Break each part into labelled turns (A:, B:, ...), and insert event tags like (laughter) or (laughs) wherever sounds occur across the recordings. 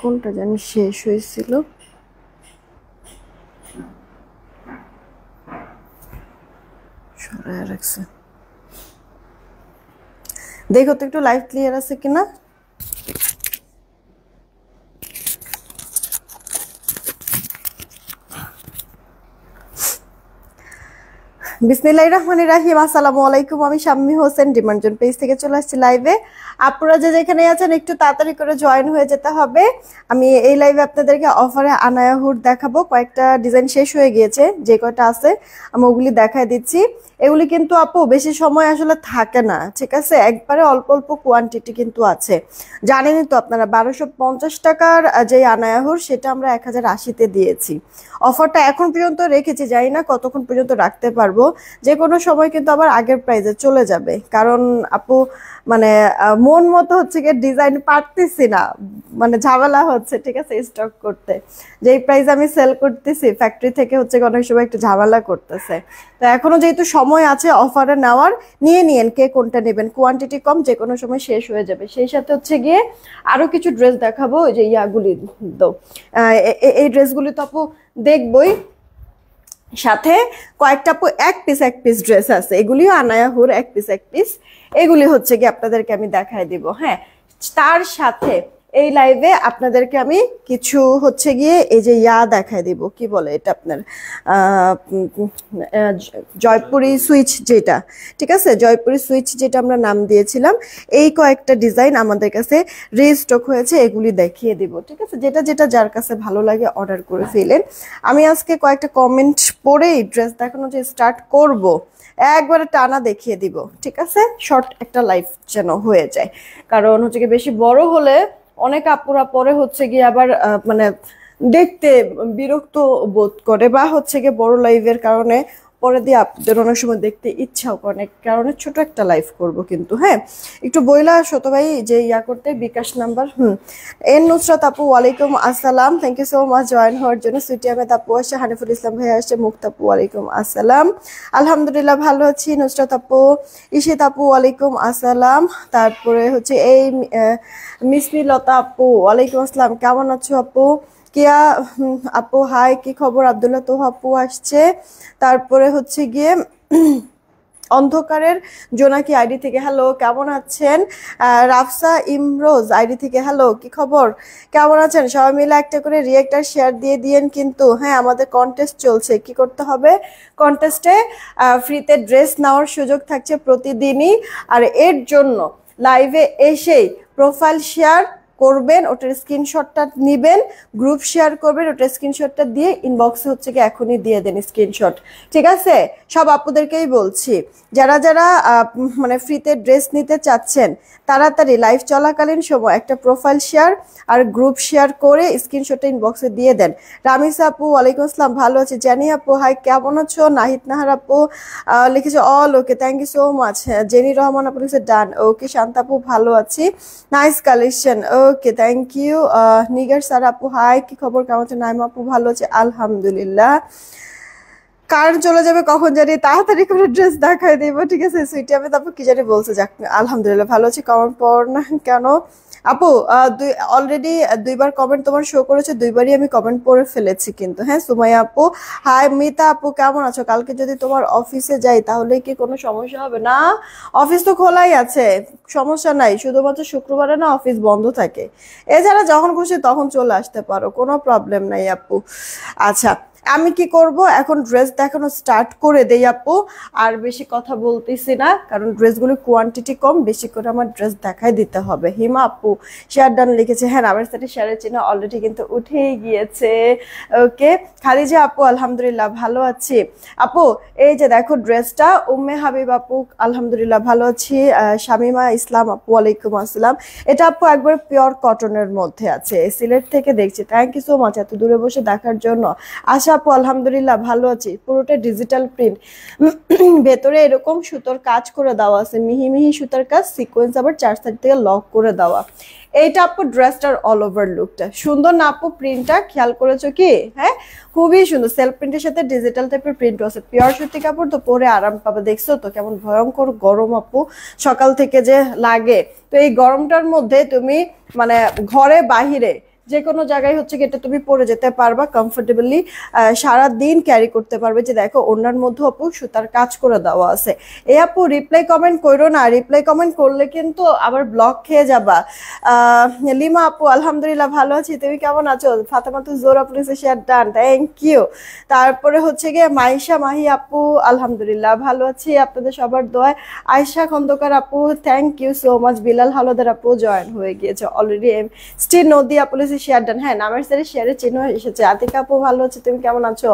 A: কোনটা জানি শেষ হয়েছিল দেখো তো একটু লাইভ ক্লিয়ার আছে কিনা বিসমিল্লাহ রহমানের রাহিম আসসালামু আলাইকুম আমি শাম্মী হোসেন ডিমান্ডজন পেজ থেকে চলে আসছি লাইভে আপনারা যে যেখানে আছেন একটু তাড়াতাড়ি করে জয়েন হয়ে যেতে হবে আমি এই লাইভে আপনাদেরকে অফারে আনায়া হুড দেখাবো কয়েকটা ডিজাইন শেষ হয়ে গিয়েছে যে কয়টা আছে আমি ওগুলি দেখায় দিচ্ছি এগুলি কিন্তু আপু বেশি সময় আসলে থাকে না ঠিক আছে একবারে অল্প অল্প কোয়ান্টিটি কিন্তু আছে জানেনই তো আপনারা বারোশো পঞ্চাশ টাকার যে আনায়াহুর সেটা আমরা এক হাজার আশিতে দিয়েছি অফারটা এখন পর্যন্ত রেখেছি জানি না কতক্ষণ পর্যন্ত রাখতে পারবো যে কোনো সময় কিন্তু আবার আগের প্রাইজে চলে যাবে কারণ আপু মানে মন মতো হচ্ছে গিয়ে ডিজাইন পারতেছি না মানে ঝামেলা হচ্ছে ঠিক আছে স্টক করতে যেই প্রাইজ আমি সেল করতেছি ফ্যাক্টরি থেকে হচ্ছে অনেক সময় একটু ঝামেলা করতেছে তো এখনও যেহেতু সময় আছে অফারে নেওয়ার নিয়ে নিয়েন কে কোনটা নেবেন কোয়ান্টিটি কম যে কোনো সময় শেষ হয়ে যাবে সেই সাথে হচ্ছে গিয়ে আরও কিছু ড্রেস দেখাবো যে ইয়াগুলি তো এই ড্রেসগুলি তো আপু দেখবই সাথে কয়েকটা এক পিস এক পিস ড্রেস আছে এগুলিও আনায়াহুর এক পিস এক পিস এগুলি হচ্ছে কি আপনাদেরকে আমি দেখাই দিব হ্যাঁ তার সাথে এই লাইভে আপনাদেরকে আমি কিছু হচ্ছে গিয়ে এই যে ইয়া দেখায় দিব কি বলে এটা আপনার জয়পুরি সুইচ যেটা ঠিক আছে জয়পুরি সুইচ যেটা আমরা নাম দিয়েছিলাম এই কয়েকটা ডিজাইন আমাদের কাছে রেস্টক হয়েছে এগুলি দেখিয়ে দিব ঠিক আছে যেটা যেটা যার কাছে ভালো লাগে অর্ডার করে ফেলেন আমি আজকে কয়েকটা কমেন্ট পরে ড্রেস দেখানো যে স্টার্ট করব। একবারে টানা দেখিয়ে দিব ঠিক আছে শর্ট একটা লাইফ যেন হয়ে যায় কারণ হচ্ছে কি বেশি বড় হলে অনেক আপুরা পরে হচ্ছে গিয়ে আবার মানে দেখতে বিরক্ত বোধ করে বা হচ্ছে গিয়ে বড় লাইভের কারণে পরে দিয়ে আপনাদের অনেক সময় দেখতে ইচ্ছাও করে অনেক কারণে ছোট একটা লাইফ করব কিন্তু হ্যাঁ একটু বইলা শত ভাই যে ইয়া করতে বিকাশ নাম্বার হুম এন নুসরাত আপু ওয়ালাইকুম আসসালাম thank you so much join হওয়ার জন্য সুইটি আহমেদ আপু আসছে হানিফুল ইসলাম ভাই আসছে মুক্ত আপু ওয়ালাইকুম আসসালাম আলহামদুলিল্লাহ ভালো আছি নুসরাত আপু ইশিত আপু ওয়ালাইকুম আসসালাম তারপরে হচ্ছে এই মিসমিলতা আপু ওয়ালাইকুম আসসালাম কেমন আছো আপু কেয়া আপু হাই কি খবর আবদুল্লা তো আপু আসছে তারপরে হচ্ছে গিয়ে (clears throat) অন্ধকারের জোনাকি আইডি থেকে হ্যালো কেমন আছেন রাফসা ইমরোজ আইডি থেকে হ্যালো কি খবর কেমন আছেন সবাই মিলে একটা করে রিয়েক্টার শেয়ার দিয়ে দিয়েন কিন্তু হ্যাঁ আমাদের কন্টেস্ট চলছে কি করতে হবে কন্টেস্টে ফ্রিতে ড্রেস নেওয়ার সুযোগ থাকছে প্রতিদিনই আর এর জন্য লাইভে এসেই প্রোফাইল শেয়ার করবেন ওটার স্ক্রিনশটটা নেবেন গ্রুপ শেয়ার করবেন ওটার স্ক্রিনশটটা দিয়ে ইনবক্সে হচ্ছে কি এখনই দিয়ে দেন স্ক্রিনশট ঠিক আছে সব আপুদেরকেই বলছি যারা যারা মানে ফ্রিতে ড্রেস নিতে চাচ্ছেন তাড়াতাড়ি লাইভ চলাকালীন সময় একটা প্রোফাইল শেয়ার আর গ্রুপ শেয়ার করে স্ক্রিনশটটা ইনবক্সে দিয়ে দেন রামিস আপু ওয়ালাইকুম আসসালাম ভালো আছে জেনি আপু হাই কেমন আছো নাহিদ নাহার আপু লিখেছে all okay thank you so much Jenny Rahman আপু লিখেছে ডান ওকে শান্তাপু আপু ভালো আছি nice collection oh okay thank you Nigar sir আপু হাই কি খবর কেমন আছে নাইম আপু ভালো আছে আলহামদুলিল্লাহ কার চলে যাবে কখন জানি তাড়াতাড়ি করে ড্রেস দেখায় দেবো ঠিক আছে সুইটি আমি তারপর কি জানি বলছে যাক আলহামদুলিল্লাহ ভালো আছে কমন পর না কেন আপু দুই অলরেডি দুইবার কমেন্ট তোমার শো করেছে দুইবারই আমি কমেন্ট পড়ে ফেলেছি কিন্তু হ্যাঁ সুমাইয়া আপু হাই মিতা আপু কেমন আছো কালকে যদি তোমার অফিসে যাই তাহলে কি কোনো সমস্যা হবে না অফিস তো খোলাই আছে সমস্যা নাই শুধুমাত্র শুক্রবারে না অফিস বন্ধ থাকে এছাড়া যখন খুশি তখন চলে আসতে পারো কোনো প্রবলেম নাই আপু আচ্ছা আমি কি করব এখন ড্রেস দেখানো স্টার্ট করে দেই আপু আর বেশি কথা বলতেছি না কারণ গুলো কোয়ান্টিটি কম বেশি করে আমার ড্রেস দেখাই দিতে হবে হিমা আপু শেয়ার ডান লিখেছে হ্যাঁ আমার সাথে শেয়ারের চিহ্ন অলরেডি কিন্তু উঠেই গিয়েছে ওকে খালিজা আপু আলহামদুলিল্লাহ ভালো আছি আপু এই যে দেখো ড্রেসটা উম্মে হাবিব আপু আলহামদুলিল্লাহ ভালো আছি শামিমা ইসলাম আপু ওয়ালাইকুম আসসালাম এটা আপু একবার পিওর কটনের মধ্যে আছে সিলেট থেকে দেখছি থ্যাংক ইউ সো মাচ এত দূরে বসে দেখার জন্য আশা আপু আলহামদুলিল্লাহ ভালো আছি পুরোটা ডিজিটাল প্রিন্ট ভেতরে এরকম সুতোর কাজ করে দেওয়া আছে মিহি মিহি সুতার কাজ সিকোয়েন্স আবার চার সাইড থেকে লক করে দেওয়া এইটা আপু ড্রেসটার অল ওভার লুকটা সুন্দর না আপু প্রিন্টটা খেয়াল করেছো কি হ্যাঁ খুবই সুন্দর সেলফ প্রিন্টের সাথে ডিজিটাল টাইপের প্রিন্ট আছে পিওর সুতি কাপড় তো পরে আরাম পাবে দেখছো তো কেমন ভয়ঙ্কর গরম আপু সকাল থেকে যে লাগে তো এই গরমটার মধ্যে তুমি মানে ঘরে বাহিরে যে কোনো জায়গায় হচ্ছে এটা তুমি পরে যেতে পারবা কমফোর্টেবলি সারা দিন ক্যারি করতে পারবে যে দেখো ওনার মধ্যে আপু সুতার কাজ করে দেওয়া আছে এ আপু রিপ্লাই কমেন্ট করো না রিপ্লাই কমেন্ট করলে কিন্তু আবার ব্লক খেয়ে যাবা লিমা আপু আলহামদুলিল্লাহ ভালো আছি তুমি কেমন আছো ফাতেমা ফাতেমাতু জোর আপু শেয়ার ডান থ্যাংক ইউ তারপরে হচ্ছে গিয়ে মাইশা মাহি আপু আলহামদুলিল্লাহ ভালো আছি আপনাদের সবার দোয়ায় আয়শা খন্দকার আপু thank you so much Bilal Haldar আপু জয়েন হয়ে গিয়েছে অলরেডি এম স্টিল নদী আপু দেখতেছি শেয়ার ডান হ্যাঁ নামের সাথে শেয়ারের চিহ্ন এসেছে আতিকা আপু ভালো আছে তুমি কেমন আছো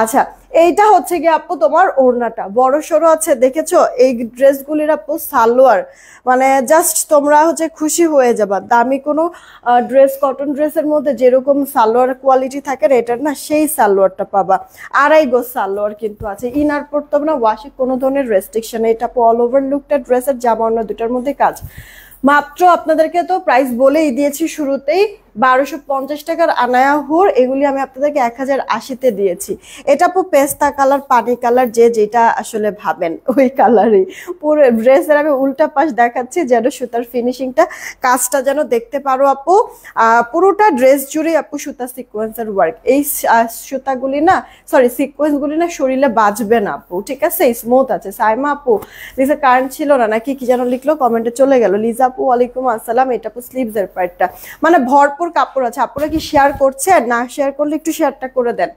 A: আচ্ছা এইটা হচ্ছে গিয়ে আপু তোমার ওড়নাটা বড় সড়ো আছে দেখেছো এই ড্রেসগুলির আপু সালোয়ার মানে জাস্ট তোমরা হচ্ছে খুশি হয়ে যাবা দামি কোনো ড্রেস কটন ড্রেসের মধ্যে যেরকম সালোয়ার কোয়ালিটি থাকে এটার না সেই সালোয়ারটা পাবা আড়াই গো সালোয়ার কিন্তু আছে ইনার পড়তে হবে না ওয়াশে কোনো ধরনের রেস্ট্রিকশন এটা আপু অল ওভার লুকটা ড্রেসের জামা অন্য দুটার মধ্যে কাজ মাত্র আপনাদেরকে তো প্রাইস বলেই দিয়েছি শুরুতেই বারোশো পঞ্চাশ টাকার আনায়া এগুলি আমি আপনাদেরকে এক হাজার আশিতে দিয়েছি এটা পু পেস্তা কালার পানি কালার যে যেটা আসলে ভাবেন ওই কালারই পুরো ড্রেসের আমি উল্টা পাশ দেখাচ্ছি যেন সুতার ফিনিশিংটা কাজটা যেন দেখতে পারো আপু পুরোটা ড্রেস জুড়ে আপু সুতা সিকোয়েন্সের ওয়ার্ক এই সুতাগুলি না সরি সিকোয়েন্সগুলি না শরীরে বাজবে না আপু ঠিক আছে স্মুথ আছে সাইমা আপু লিজা কারেন্ট ছিল না নাকি কি যেন লিখলো কমেন্টে চলে গেল লিজা আপু ওয়ালাইকুম আসসালাম এটা আপু স্লিভস পার্টটা মানে ভরপুর আপুর কাপড় আছে আপুরা কি শেয়ার করছেন না শেয়ার করলে একটু শেয়ারটা করে দেন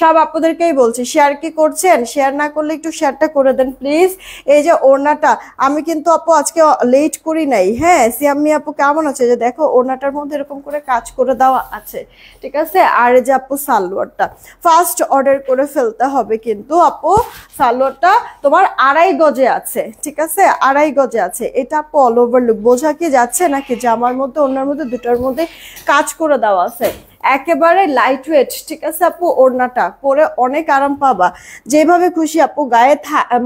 A: সব আপনাদেরকেই বলছি শেয়ার কি করছেন শেয়ার না করলে একটু শেয়ারটা করে দেন প্লিজ এই যে ওড়নাটা আমি কিন্তু আপু আজকে লেট করি নাই হ্যাঁ সিয়াম্মি আপু কেমন আছে যে দেখো ওড়নাটার মধ্যে এরকম করে কাজ করে দেওয়া আছে ঠিক আছে আর যে আপু সালোয়ারটা ফার্স্ট অর্ডার করে ফেলতে হবে কিন্তু আপু সালোয়ারটা তোমার আড়াই গজে আছে ঠিক আছে আড়াই গজে আছে এটা আপু অল ওভার লুক বোঝা কি যাচ্ছে নাকি জামার মধ্যে ওনার মধ্যে দুটার মধ্যে কাজ করে দেওয়া আছে একেবারে লাইট ওয়েট ঠিক আছে আপু ওড়নাটা পরে অনেক আরাম পাবা যেভাবে খুশি আপু গায়ে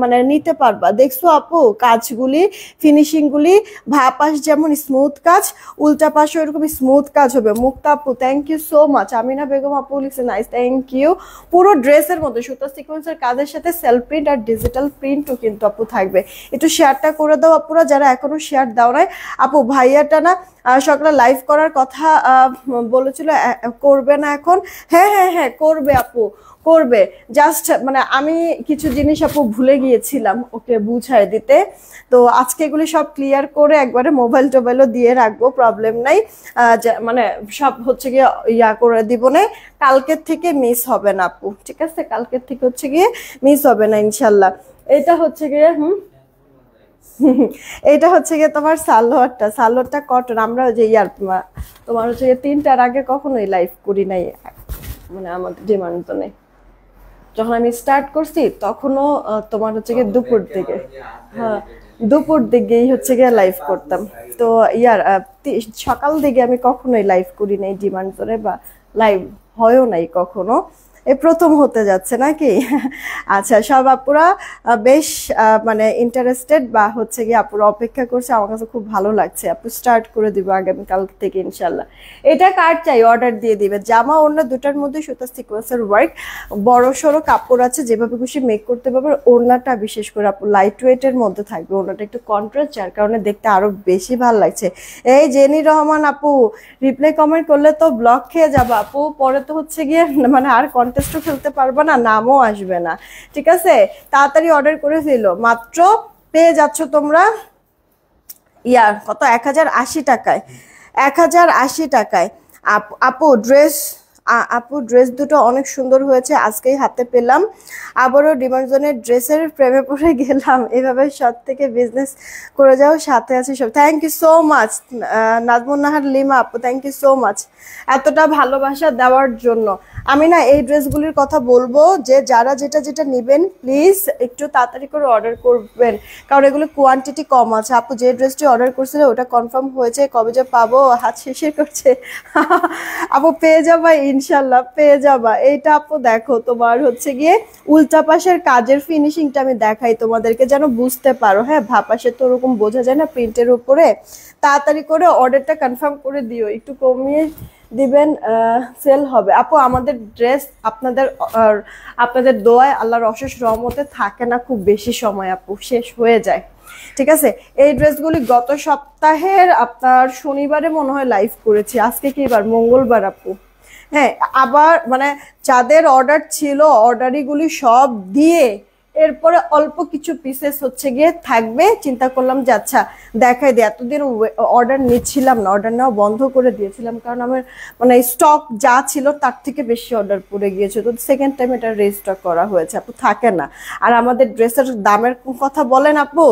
A: মানে নিতে পারবা দেখছো আপু কাজগুলি ফিনিশিংগুলি ভা পাশ যেমন স্মুথ কাজ উল্টা পাশে ওরকম স্মুথ কাজ হবে মুক্তা আপু thank you so much Amina Begum আপু লিখছে নাইস থ্যাংক ইউ পুরো ড্রেসের মধ্যে সুতা সিকোয়েন্সের কাজের সাথে সেলফ প্রিন্ট আর ডিজিটাল প্রিন্টও কিন্তু আপু থাকবে একটু শেয়ারটা করে দাও আপুরা যারা এখনো শেয়ার দাও নাই আপু ভাইয়াটা না সকালে লাইভ করার কথা বলেছিল করবে না এখন হ্যাঁ হ্যাঁ হ্যাঁ করবে আপু করবে জাস্ট মানে আমি কিছু জিনিস আপু ভুলে গিয়েছিলাম ওকে বুঝায় দিতে তো আজকে এগুলি সব ক্লিয়ার করে একবারে মোবাইল টোবাইলও দিয়ে রাখবো প্রবলেম নাই মানে সব হচ্ছে গিয়ে ইয়া করে দিব না কালকের থেকে মিস হবে না আপু ঠিক আছে কালকের থেকে হচ্ছে গিয়ে মিস হবে না ইনশাল্লাহ এটা হচ্ছে গিয়ে হুম এটা হচ্ছে গিয়ে তোমার সালোয়ারটা সালোয়ারটা কটন আমরা যে ইয়ার তোমার হচ্ছে গিয়ে তিনটার আগে কখনোই লাইফ করি নাই মানে আমাদের ডিমান্ডনে যখন আমি স্টার্ট করছি তখনও তোমার হচ্ছে গিয়ে দুপুর দিকে হ্যাঁ, হ্যাঁ, হ্যাঁ, হ্যাঁ দুপুর দিকেই হচ্ছে গিয়ে লাইভ করতাম তো ইয়ার সকাল দিকে আমি কখনোই লাইভ করি নাই ডিমান্ড করে বা লাইভ হয়ও নাই কখনো এ প্রথম হতে যাচ্ছে নাকি আচ্ছা সব আপুরা বেশ মানে ইন্টারেস্টেড বা হচ্ছে গিয়ে আপুরা অপেক্ষা করছে আমার কাছে খুব ভালো লাগছে আপু স্টার্ট করে দিব আগামীকাল থেকে ইনশাল্লাহ এটা কার চাই অর্ডার দিয়ে দিবে জামা অন্য দুটার মধ্যে সুতা সিকোয়েন্সের ওয়ার্ক বড় সড়ো কাপড় আছে যেভাবে খুশি মেক করতে পারবে ওড়নাটা বিশেষ করে আপু লাইট ওয়েটের মধ্যে থাকবে ওড়নাটা একটু কন্ট্রাস্ট যার কারণে দেখতে আরও বেশি ভালো লাগছে এই জেনি রহমান আপু রিপ্লাই কমেন্ট করলে তো ব্লক খেয়ে যাবো আপু পরে তো হচ্ছে গিয়ে মানে আর কন্ট্রাক্ট কন্টেস্টও খেলতে পারবে না নামও আসবে না ঠিক আছে তাড়াতাড়ি অর্ডার করে ফেলো মাত্র পেয়ে যাচ্ছ তোমরা ইয়ার কত এক টাকায় এক টাকায় আপু ড্রেস আপু ড্রেস দুটো অনেক সুন্দর হয়েছে আজকেই হাতে পেলাম আবারও ডিমার্জনের ড্রেসের প্রেমে পড়ে (laughs) গেলাম এভাবে সব থেকে বিজনেস করে যাও সাথে আছে সব thank you so much Nazmun Nahar Lima আপু থ্যাংক ইউ সো মাচ এতটা ভালোবাসা দেওয়ার জন্য আমি না এই ড্রেসগুলির কথা বলবো যে যারা যেটা যেটা নেবেন প্লিজ একটু তাড়াতাড়ি করে অর্ডার করবেন কারণ এগুলো কোয়ান্টিটি কম আছে আপু যে ড্রেসটি অর্ডার করছিল ওটা কনফার্ম হয়েছে কবে যে পাবো হাত শেষে করছে (laughs) আপু পেয়ে এই ইনশাল্লাহ পেয়ে যাবা এইটা আপু দেখো তোমার হচ্ছে গিয়ে উল্টা পাশের কাজের ফিনিশিংটা আমি দেখাই তোমাদেরকে যেন বুঝতে পারো হ্যাঁ ভাপাশে তো ওরকম বোঝা যায় না প্রিন্টের উপরে তাড়াতাড়ি করে অর্ডারটা কনফার্ম করে দিও একটু কমিয়ে দিবেন সেল হবে আপু আমাদের ড্রেস আপনাদের আপনাদের দোয়ায় আল্লাহর অশেষ রহমতে থাকে না খুব বেশি সময় আপু শেষ হয়ে যায় ঠিক আছে এই ড্রেসগুলি গত সপ্তাহের আপনার শনিবারে মনে হয় লাইভ করেছি আজকে কি এবার মঙ্গলবার আপু হ্যাঁ আবার মানে যাদের অর্ডার ছিল অর্ডারিগুলি সব দিয়ে এরপরে অল্প কিছু পিসেস হচ্ছে গিয়ে থাকবে চিন্তা করলাম যে আচ্ছা দেখাই দিই এতদিন অর্ডার নিচ্ছিলাম না অর্ডার নেওয়া বন্ধ করে দিয়েছিলাম কারণ আমার মানে স্টক যা ছিল তার থেকে বেশি অর্ডার পড়ে গিয়েছে তো সেকেন্ড টাইম এটা রেজিস্টার করা হয়েছে আপু থাকে না আর আমাদের ড্রেসের দামের কথা বলেন আপু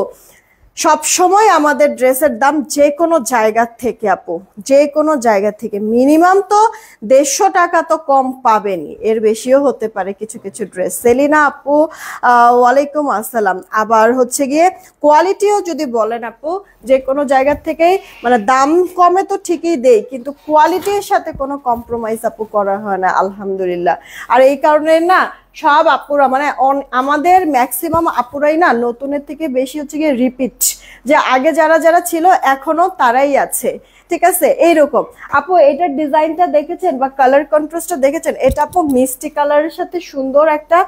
A: সব সময় আমাদের ড্রেসের দাম যে কোনো জায়গা থেকে আপু যে কোনো জায়গা থেকে মিনিমাম তো দেড়শো টাকা তো কম পাবেনি এর বেশিও হতে পারে কিছু কিছু ড্রেস সেলিনা আপু ওয়ালাইকুম আসসালাম আবার হচ্ছে গিয়ে কোয়ালিটিও যদি বলেন আপু যে কোনো জায়গার থেকেই মানে দাম কমে তো ঠিকই দেই কিন্তু কোয়ালিটির সাথে কোনো কম্প্রোমাইজ আপু করা হয় না আলহামদুলিল্লাহ আর এই কারণে না সব আপুরা মানে আমাদের ম্যাক্সিমাম আপুরাই না নতুনের থেকে বেশি হচ্ছে গিয়ে রিপিট যে আগে যারা যারা ছিল এখনো তারাই আছে ঠিক আছে এইরকম আপু এটার ডিজাইনটা দেখেছেন বা কালার কন্ট্রাস্টটা দেখেছেন এটা আপু মিষ্টি কালারের সাথে সুন্দর একটা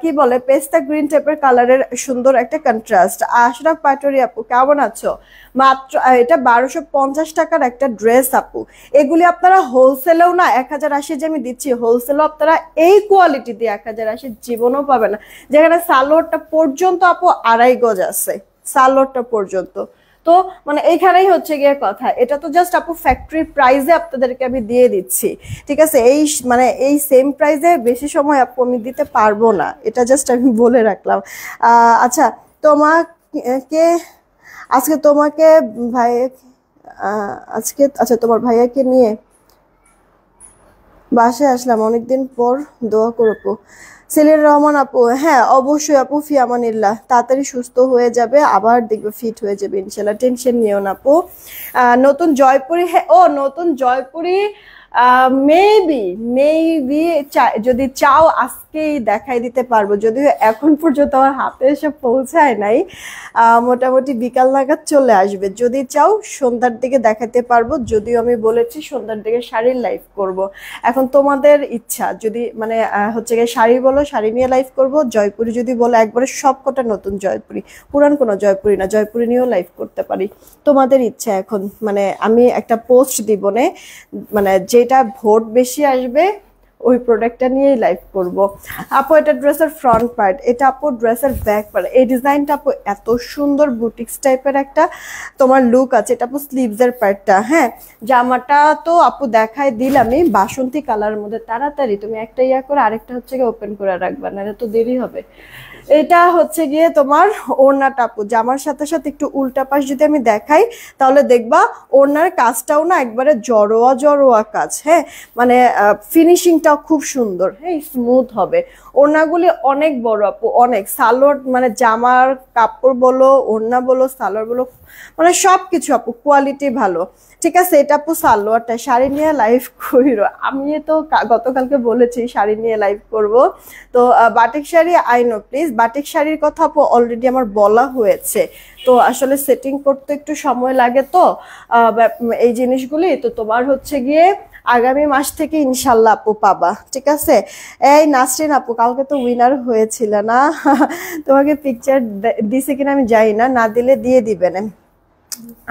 A: কি বলে পেস্তা গ্রিন টাইপের কালারের সুন্দর একটা কন্ট্রাস্ট আশরাফ পাটরি আপু কেমন আছো মাত্র এটা বারোশো পঞ্চাশ টাকার একটা ড্রেস আপু এগুলি আপনারা হোলসেলেও না এক হাজার আশি যে আমি দিচ্ছি হোলসেলও আপনারা এই কোয়ালিটি দিয়ে এক হাজার আশি জীবনও পাবে না যেখানে সালোয়ারটা পর্যন্ত আপু আড়াই গজ আছে সালোয়ারটা পর্যন্ত তো মানে এইখানেই হচ্ছে গিয়ে কথা এটা তো জাস্ট আপু ফ্যাক্টরি প্রাইজে আপনাদেরকে আমি দিয়ে দিচ্ছি ঠিক আছে এই মানে এই সেম প্রাইজে বেশি সময় আপু আমি দিতে পারবো না এটা জাস্ট আমি বলে রাখলাম আচ্ছা তোমাকে আজকে তোমাকে ভাই আজকে আচ্ছা তোমার ভাইয়াকে নিয়ে বাসে আসলাম অনেকদিন পর দোয়া করবো সেলিন রহমান আপু হ্যাঁ অবশ্যই আপু ফিয়ামানিল্লাহ তাড়াতাড়ি সুস্থ হয়ে যাবে আবার দেখবে ফিট হয়ে যাবে ইনশাল্লাহ টেনশন নিও না আপু নতুন জয়পুরি হ্যাঁ ও নতুন জয়পুরি মেবি মেবি যদি চাও আজকেই দেখাই দিতে পারবো যদিও এখন পর্যন্ত আমার হাতে এসে পৌঁছায় নাই মোটামুটি বিকাল নাগাদ চলে আসবে যদি চাও সন্ধ্যার দিকে দেখাতে পারবো যদিও আমি বলেছি সন্ধ্যার দিকে শাড়ির লাইফ করব। এখন তোমাদের ইচ্ছা যদি মানে হচ্ছে গিয়ে শাড়ি বলো শাড়ি নিয়ে লাইফ করব জয়পুরি যদি বলো একবারে সব কটা নতুন জয়পুরি পুরান কোনো জয়পুরি না জয়পুরি নিয়েও লাইফ করতে পারি তোমাদের ইচ্ছা এখন মানে আমি একটা পোস্ট দিব মানে যে যেটা ভোট বেশি আসবে ওই প্রোডাক্টটা নিয়েই লাইভ করব আপু এটা ড্রেসের ফ্রন্ট পার্ট এটা আপু ড্রেসের ব্যাক পার্ট এই ডিজাইনটা আপু এত সুন্দর বুটিক্স টাইপের একটা তোমার লুক আছে এটা আপু স্লিভসের পার্টটা হ্যাঁ জামাটা তো আপু দেখায় দিলামই বাসন্তী কালারের মধ্যে তাড়াতাড়ি তুমি একটা ইয়া করে আরেকটা হচ্ছে গিয়ে ওপেন করে রাখবা এটা তো দেরি হবে এটা হচ্ছে গিয়ে তোমার ওড়না টাপু জামার সাথে সাথে একটু উল্টা পাশ যদি আমি দেখাই তাহলে দেখবা ওড়নার কাজটাও না একবারে জড়োয়া জড়োয়া কাজ হ্যাঁ মানে ফিনিশিংটাও খুব সুন্দর হ্যাঁ স্মুথ হবে ওড়নাগুলি অনেক বড় আপু অনেক সালোয়ার মানে জামার কাপড় বলো ওড়না বলো সালোয়ার বলো মানে সব কিছু আপু কোয়ালিটি ভালো ঠিক আছে এটা আপু সালোয়ারটা শাড়ি নিয়ে লাইভ করিল আমি তো গতকালকে বলেছি শাড়ি নিয়ে লাইভ করব তো batik sari I know please batik শাড়ির কথা আপু অলরেডি আমার বলা হয়েছে তো আসলে সেটিং করতে একটু সময় লাগে তো এই জিনিসগুলি তো তোমার হচ্ছে গিয়ে আগামী মাস থেকে ইনশাল্লাহ আপু পাবা ঠিক আছে এই নাসরিন আপু কালকে তো উইনার হয়েছিল না তোমাকে পিকচার দিছে কিনা আমি জানি না না দিলে দিয়ে দিবেন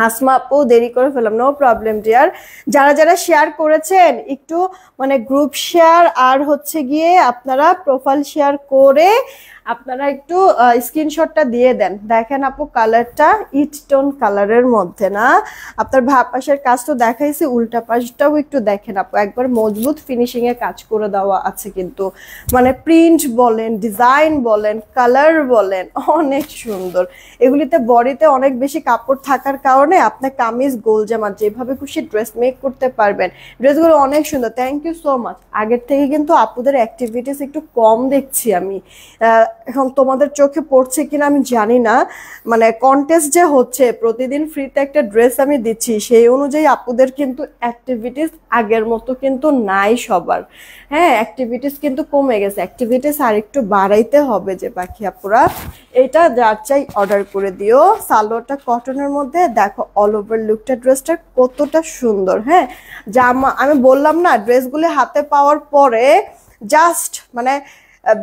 A: আসমা আপু দেরি করে ফেলাম নো প্রবলেম ডিয়ার যারা যারা শেয়ার করেছেন একটু মানে গ্রুপ শেয়ার আর হচ্ছে গিয়ে আপনারা প্রোফাইল শেয়ার করে আপনারা একটু স্ক্রিনশটটা দিয়ে দেন দেখেন আপু কালারটা ইট টোন কালারের মধ্যে না আপনার ভাব পাশের কাজ তো দেখাইছে উল্টা পাশটাও একটু দেখেন আপু একবার মজবুত ফিনিশিংয়ে কাজ করে দেওয়া আছে কিন্তু মানে প্রিন্ট বলেন ডিজাইন বলেন কালার বলেন অনেক সুন্দর এগুলিতে বডিতে অনেক বেশি কাপড় থাকার কারণে আপনার কামিজ গোল জামা যেভাবে খুশি ড্রেস মেক করতে পারবেন ড্রেসগুলো অনেক সুন্দর থ্যাংক ইউ সো মাচ আগের থেকে কিন্তু আপুদের অ্যাক্টিভিটিস একটু কম দেখছি আমি এখন তোমাদের চোখে পড়ছে কিনা আমি জানি না মানে কন্টেস্ট যে হচ্ছে প্রতিদিন ফ্রিতে একটা ড্রেস আমি দিচ্ছি সেই অনুযায়ী আপুদের কিন্তু অ্যাক্টিভিটিস আগের মতো কিন্তু নাই সবার হ্যাঁ অ্যাক্টিভিটিস কিন্তু কমে গেছে অ্যাক্টিভিটিস আর একটু বাড়াইতে হবে যে পাখি আপুরা এটা যার চাই অর্ডার করে দিও সালোয়ারটা কটনের মধ্যে দেখো অল ওভার লুকটা ড্রেসটা কতটা সুন্দর হ্যাঁ জামা আমি বললাম না ড্রেসগুলি হাতে পাওয়ার পরে জাস্ট মানে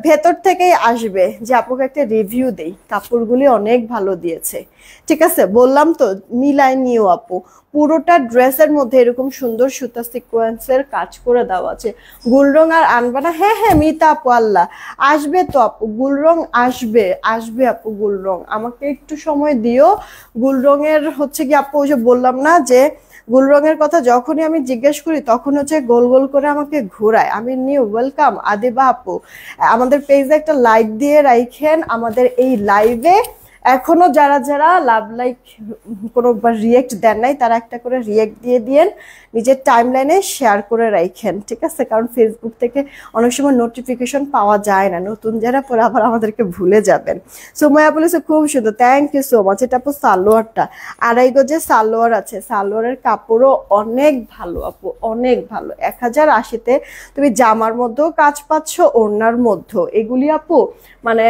A: ভেতর থেকেই আসবে যে আপুকে একটা রিভিউ দেই কাপড়গুলি অনেক ভালো দিয়েছে ঠিক আছে বললাম তো মিলাই নিও আপু পুরোটা ড্রেসের মধ্যে এরকম সুন্দর সুতা সিকোয়েন্সের কাজ করে দেওয়া আছে গুল রং আর আনবা না হ্যাঁ হ্যাঁ মিতা আপু আল্লাহ আসবে তো আপু গুল রং আসবে আসবে আপু গুল রং আমাকে একটু সময় দিও গুল রঙের হচ্ছে কি আপু ওই যে বললাম না যে গুল রঙের কথা যখনই আমি জিজ্ঞেস করি তখন হচ্ছে গোল গোল করে আমাকে ঘোরায় আমি নিউ ওয়েলকাম আদিবা আপু আমাদের পেজে একটা লাইক দিয়ে রাইখেন আমাদের এই লাইভে এখনো যারা যারা লাভ লাইক কোনো রিয়েক্ট দেন নাই তারা একটা করে রিয়েক্ট দিয়ে দিয়েন নিজের টাইম লাইনে শেয়ার করে রাখেন ঠিক আছে কারণ ফেসবুক থেকে অনেক সময় নোটিফিকেশন পাওয়া যায় না নতুন যারা পরে আবার আমাদেরকে ভুলে যাবেন সো মায়া বলেছে খুব সুন্দর থ্যাংক ইউ সো মাচ এটা আপু সালোয়ারটা আড়াই গজে সালোয়ার আছে সালোয়ারের কাপড়ও অনেক ভালো আপু অনেক ভালো এক হাজার আশিতে তুমি জামার মধ্যেও কাজ পাচ্ছ ওড়নার মধ্যেও এগুলি আপু মানে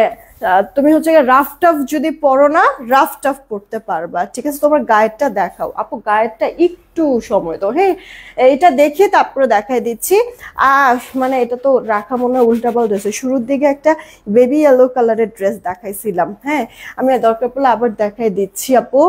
A: তুমি হচ্ছে রাফ টাফ যদি পরো না রাফ টাফ পরতে পারবা ঠিক আছে তোমার গায়েরটা দেখাও আপু গায়েরটা একটু একটু সময় তো হ্যাঁ এটা দেখে তারপরে দেখায় দিচ্ছি আর মানে এটা তো রাখা মনে হয় উল্টাপাল ড্রেস শুরুর দিকে একটা বেবি ইয়েলো কালারের ড্রেস দেখাইছিলাম হ্যাঁ আমি দরকার পড়লে আবার দেখাই দিচ্ছি আপু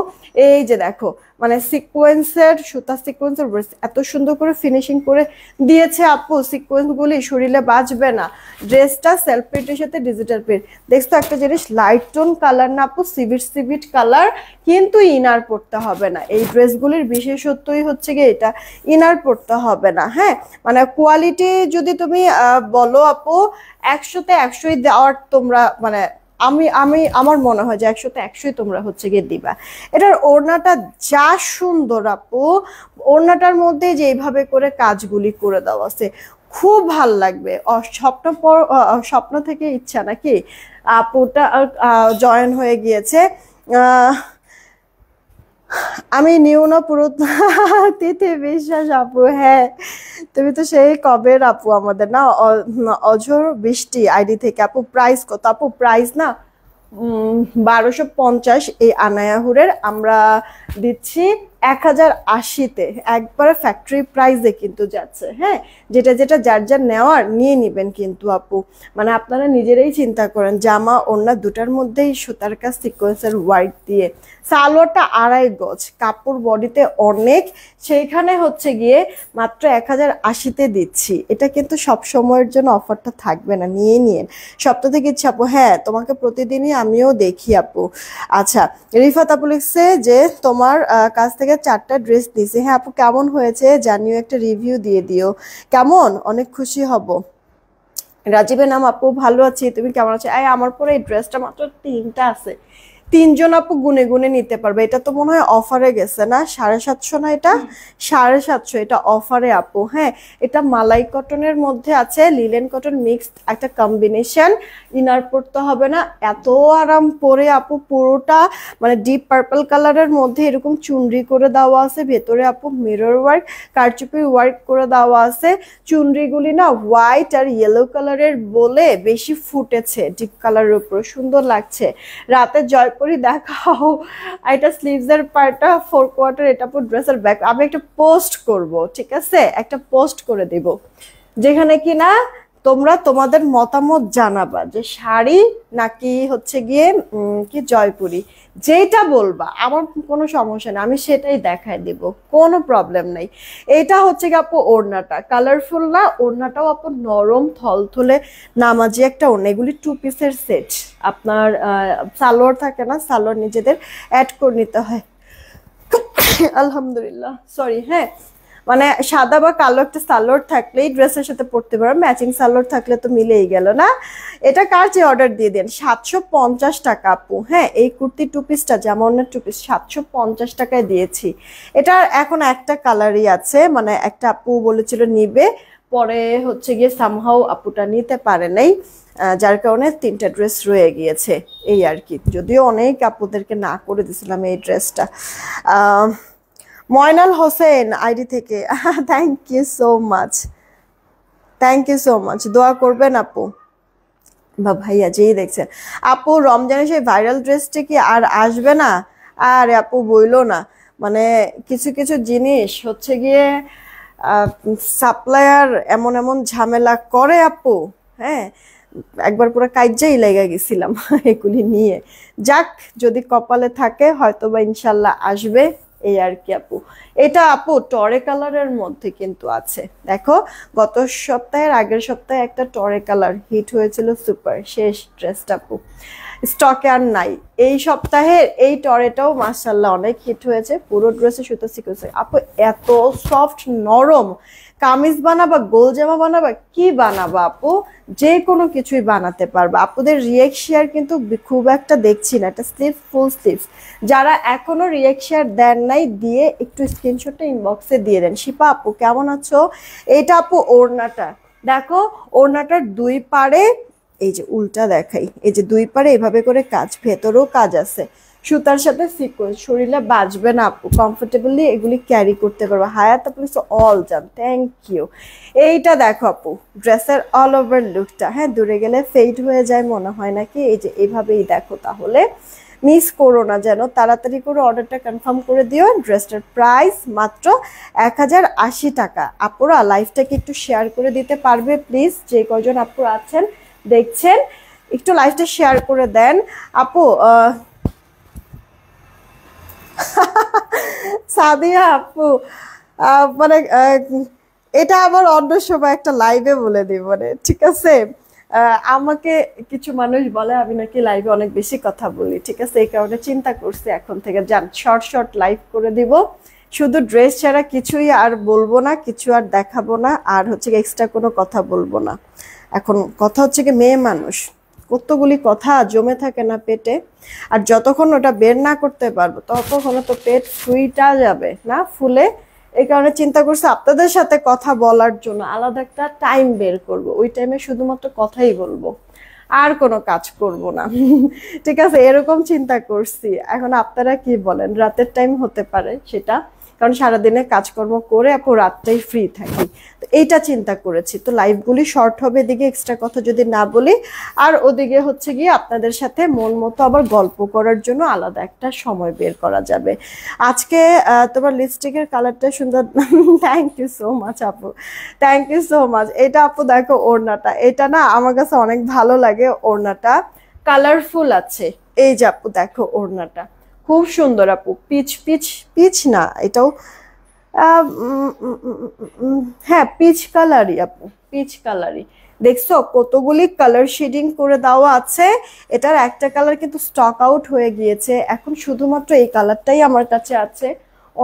A: এই যে দেখো মানে সিকোয়েন্সের সুতা সিকোয়েন্সের এত সুন্দর করে ফিনিশিং করে দিয়েছে আপু সিকোয়েন্সগুলি শরীরে বাঁচবে না ড্রেসটা সেলফ প্রিন্টের সাথে ডিজিটাল প্রিন্ট দেখছো একটা জিনিস লাইট টোন কালার না আপু সিভিট সিভিট কালার কিন্তু ইনার পড়তে হবে না এই ড্রেসগুলির বিশেষত্ব মতোই হচ্ছে গিয়ে এটা ইনার পড়তে হবে না হ্যাঁ মানে কোয়ালিটি যদি তুমি বলো আপু একশোতে একশোই দেওয়ার তোমরা মানে আমি আমি আমার মনে হয় যে একশোতে একশোই তোমরা হচ্ছে গিয়ে দিবা এটার ওড়নাটা যা সুন্দর আপু ওড়নাটার মধ্যে যে এইভাবে করে কাজগুলি করে দেওয়া আছে খুব ভাল লাগবে স্বপ্ন স্বপ্ন থেকে ইচ্ছা নাকি আপুটা জয়েন হয়ে গিয়েছে আহ আমি নিউ পুরোতে বিশ্বাস আপু হ্যাঁ তুমি তো সেই কবের আপু আমাদের না অঝর বৃষ্টি আইডি থেকে আপু প্রাইস কত আপু প্রাইস না বারোশো পঞ্চাশ এই আনায়াহুরের আমরা দিচ্ছি এক হাজার আশিতে একবারে ফ্যাক্টরি প্রাইসে কিন্তু যাচ্ছে হ্যাঁ যেটা যেটা যার যার নেওয়ার নিয়ে নেবেন কিন্তু আপু মানে আপনারা নিজেরাই চিন্তা করেন জামা ওড়না দুটার মধ্যেই সুতার কাজ সিকোয়েন্সের হোয়াইট দিয়ে সালোয়ারটা আড়াই গজ কাপড় বডিতে অনেক সেইখানে হচ্ছে গিয়ে মাত্র এক হাজার আশিতে দিচ্ছি এটা কিন্তু সব সময়ের জন্য অফারটা থাকবে না নিয়ে নিন সপ্তাহ থেকে ইচ্ছে আপু হ্যাঁ তোমাকে প্রতিদিনই আমিও দেখি আপু আচ্ছা রিফাত আপু লিখছে যে তোমার কাছ থেকে থেকে চারটা ড্রেস দিয়েছি হ্যাঁ আপু কেমন হয়েছে জানিও একটা রিভিউ দিয়ে দিও কেমন অনেক খুশি হব রাজীবের নাম আপু ভালো আছি তুমি কেমন আছো আমার পরে এই ড্রেসটা মাত্র তিনটা আছে তিনজন আপু গুনে গুনে নিতে পারবে এটা তো মনে হয় অফারে গেছে না সাড়ে সাতশো না এটা সাড়ে সাতশো এটা অফারে আপু হ্যাঁ এটা মালাই কটনের মধ্যে আছে লিলেন কটন মিক্সড একটা কম্বিনেশন ইনার পরতে হবে না এত আরাম পরে আপু পুরোটা মানে ডিপ পার্পল কালারের মধ্যে এরকম চুনরি করে দেওয়া আছে ভেতরে আপু মিরর ওয়ার্ক কারচুপি ওয়ার্ক করে দেওয়া আছে চুনরিগুলি না হোয়াইট আর ইয়েলো কালারের বলে বেশি ফুটেছে ডিপ কালারের উপর সুন্দর লাগছে রাতে জয় করি দেখাও এটা স্লিভসের পার্টটা ফোর কোয়ার্টার এটা পুরো ড্রেসের ব্যাক আমি একটা পোস্ট করব ঠিক আছে একটা পোস্ট করে দেব যেখানে কিনা তোমরা তোমাদের মতামত জানাবা যে শাড়ি নাকি হচ্ছে গিয়ে কি জয়পুরি যেটা বলবা আমার কোনো সমস্যা নেই আমি সেটাই দেখায় দিব কোনো প্রবলেম নেই এটা হচ্ছে কি আপু ওড়নাটা কালারফুল না ওড়নাটাও আপু নরম থলথলে নামাজি একটা ওড়না এগুলি টু পিসের সেট আপনার সালোয়ার থাকে না সালোয়ার নিজেদের অ্যাড করে নিতে হয় আলহামদুলিল্লাহ সরি হ্যাঁ মানে সাদা বা কালো একটা সালোয়ার থাকলেই ড্রেসের সাথে পড়তে পারো ম্যাচিং সালোড থাকলে তো মিলেই গেল না এটা কার যে অর্ডার দিয়ে দেন সাতশো পঞ্চাশ টাকা আপু হ্যাঁ এই কুর্তি টু যেমন টুপিস টু পিস সাতশো পঞ্চাশ টাকায় দিয়েছি এটা এখন একটা কালারই আছে মানে একটা আপু বলেছিল নিবে পরে হচ্ছে গিয়ে সামহাও আপুটা নিতে পারে নাই যার কারণে তিনটা ড্রেস রয়ে গিয়েছে এই আর কি যদিও অনেক আপুদেরকে না করে দিয়েছিলাম এই ড্রেসটা ময়নাল হোসেন আইডি থেকে thank you so much thank you so much দোয়া করবেন আপু বা ভাইয়া যেই দেখছেন আপু রমজানের সেই ভাইরাল ড্রেসটি কি আর আসবে না আর আপু বইল না মানে কিছু কিছু জিনিস হচ্ছে গিয়ে সাপ্লায়ার এমন এমন ঝামেলা করে আপু হ্যাঁ একবার পুরো কাইজাই লেগে গেছিলাম (laughs) এগুলি নিয়ে যাক যদি কপালে থাকে হয়তো বা ইনশাল্লাহ আসবে এই আর কি আপু এটা আপু টরে কালারের মধ্যে কিন্তু আছে দেখো গত সপ্তাহের আগের সপ্তাহে একটা টরে কালার হিট হয়েছিল সুপার শেষ ড্রেসটা আপু স্টকে আর নাই এই সপ্তাহে এই টরেটাও মার্শাল্লাহ অনেক হিট হয়েছে পুরো ড্রেসে সুতো শিখেছে আপু এত সফট নরম কামিজ বানাবা গোল জামা বানাবা কি বানাবা আপু যে কোনো কিছুই বানাতে পারবা আপুদের রিয়েক্ট শেয়ার কিন্তু খুব একটা দেখছি না এটা স্লিভ ফুল স্লিভস যারা এখনো রিয়েক্ট শেয়ার দেন নাই দিয়ে একটু স্ক্রিনশটটা ইনবক্সে দিয়ে দেন শিপা আপু কেমন আছো এটা আপু ওড়নাটা দেখো ওড়নাটার দুই পারে এই যে উল্টা দেখাই এই যে দুই পারে এভাবে করে কাজ ভেতরেও কাজ আছে সুতার সাথে সিকোয়েন্স শরীরে বাঁচবে না আপু কমফোর্টেবলি এগুলি ক্যারি করতে পারবো হায়াত আপনি অল জান থ্যাংক ইউ এইটা দেখো আপু ড্রেসের অল ওভার লুকটা হ্যাঁ দূরে গেলে ফেড হয়ে যায় মনে হয় নাকি এই যে এভাবেই দেখো তাহলে মিস করো না যেন তাড়াতাড়ি করে অর্ডারটা কনফার্ম করে দিও ড্রেসটার প্রাইস মাত্র এক টাকা আপুরা লাইফটাকে একটু শেয়ার করে দিতে পারবে প্লিজ যে কজন আপু আছেন দেখছেন একটু লাইফটা শেয়ার করে দেন আপু সাদিয়া আপু মানে এটা আবার অন্য সময় একটা লাইভে বলে দিই মানে ঠিক আছে আমাকে কিছু মানুষ বলে আমি নাকি লাইভে অনেক বেশি কথা বলি ঠিক আছে এই কারণে চিন্তা করছি এখন থেকে যান শর্ট শর্ট লাইভ করে দিব শুধু ড্রেস ছাড়া কিছুই আর বলবো না কিছু আর দেখাবো না আর হচ্ছে এক্সট্রা কোনো কথা বলবো না এখন কথা হচ্ছে কি মেয়ে মানুষ কতগুলি কথা জমে থাকে না পেটে আর যতক্ষণ ওটা বের না করতে পারবো ততক্ষণ তো পেট ফুইটা যাবে না ফুলে এই কারণে চিন্তা করছে আপনাদের সাথে কথা বলার জন্য আলাদা একটা টাইম বের করব ওই টাইমে শুধুমাত্র কথাই বলবো আর কোনো কাজ করব না ঠিক আছে এরকম চিন্তা করছি এখন আপনারা কি বলেন রাতের টাইম হতে পারে সেটা কারণ সারাদিনে কাজকর্ম করে আপু রাতটাই ফ্রি থাকি তো এইটা চিন্তা করেছি তো লাইভগুলি শর্ট হবে এদিকে এক্সট্রা কথা যদি না বলি আর ওদিকে হচ্ছে গিয়ে আপনাদের সাথে মন মতো আবার গল্প করার জন্য আলাদা একটা সময় বের করা যাবে আজকে তোমার লিপস্টিকের কালারটা সুন্দর থ্যাংক ইউ সো মাচ আপু থ্যাংক ইউ সো মাচ এটা আপু দেখো ওড়নাটা এটা না আমার কাছে অনেক ভালো লাগে ওড়নাটা কালারফুল আছে এই যে আপু দেখো ওড়নাটা খুব সুন্দর আপু পিচ পিচ পিচ না এটাও হ্যাঁ পিচ কালারই আপু পিচ কালারই দেখছো কতগুলি কালার শেডিং করে দেওয়া আছে এটার একটা কালার কিন্তু স্টক আউট হয়ে গিয়েছে এখন শুধুমাত্র এই কালারটাই আমার কাছে আছে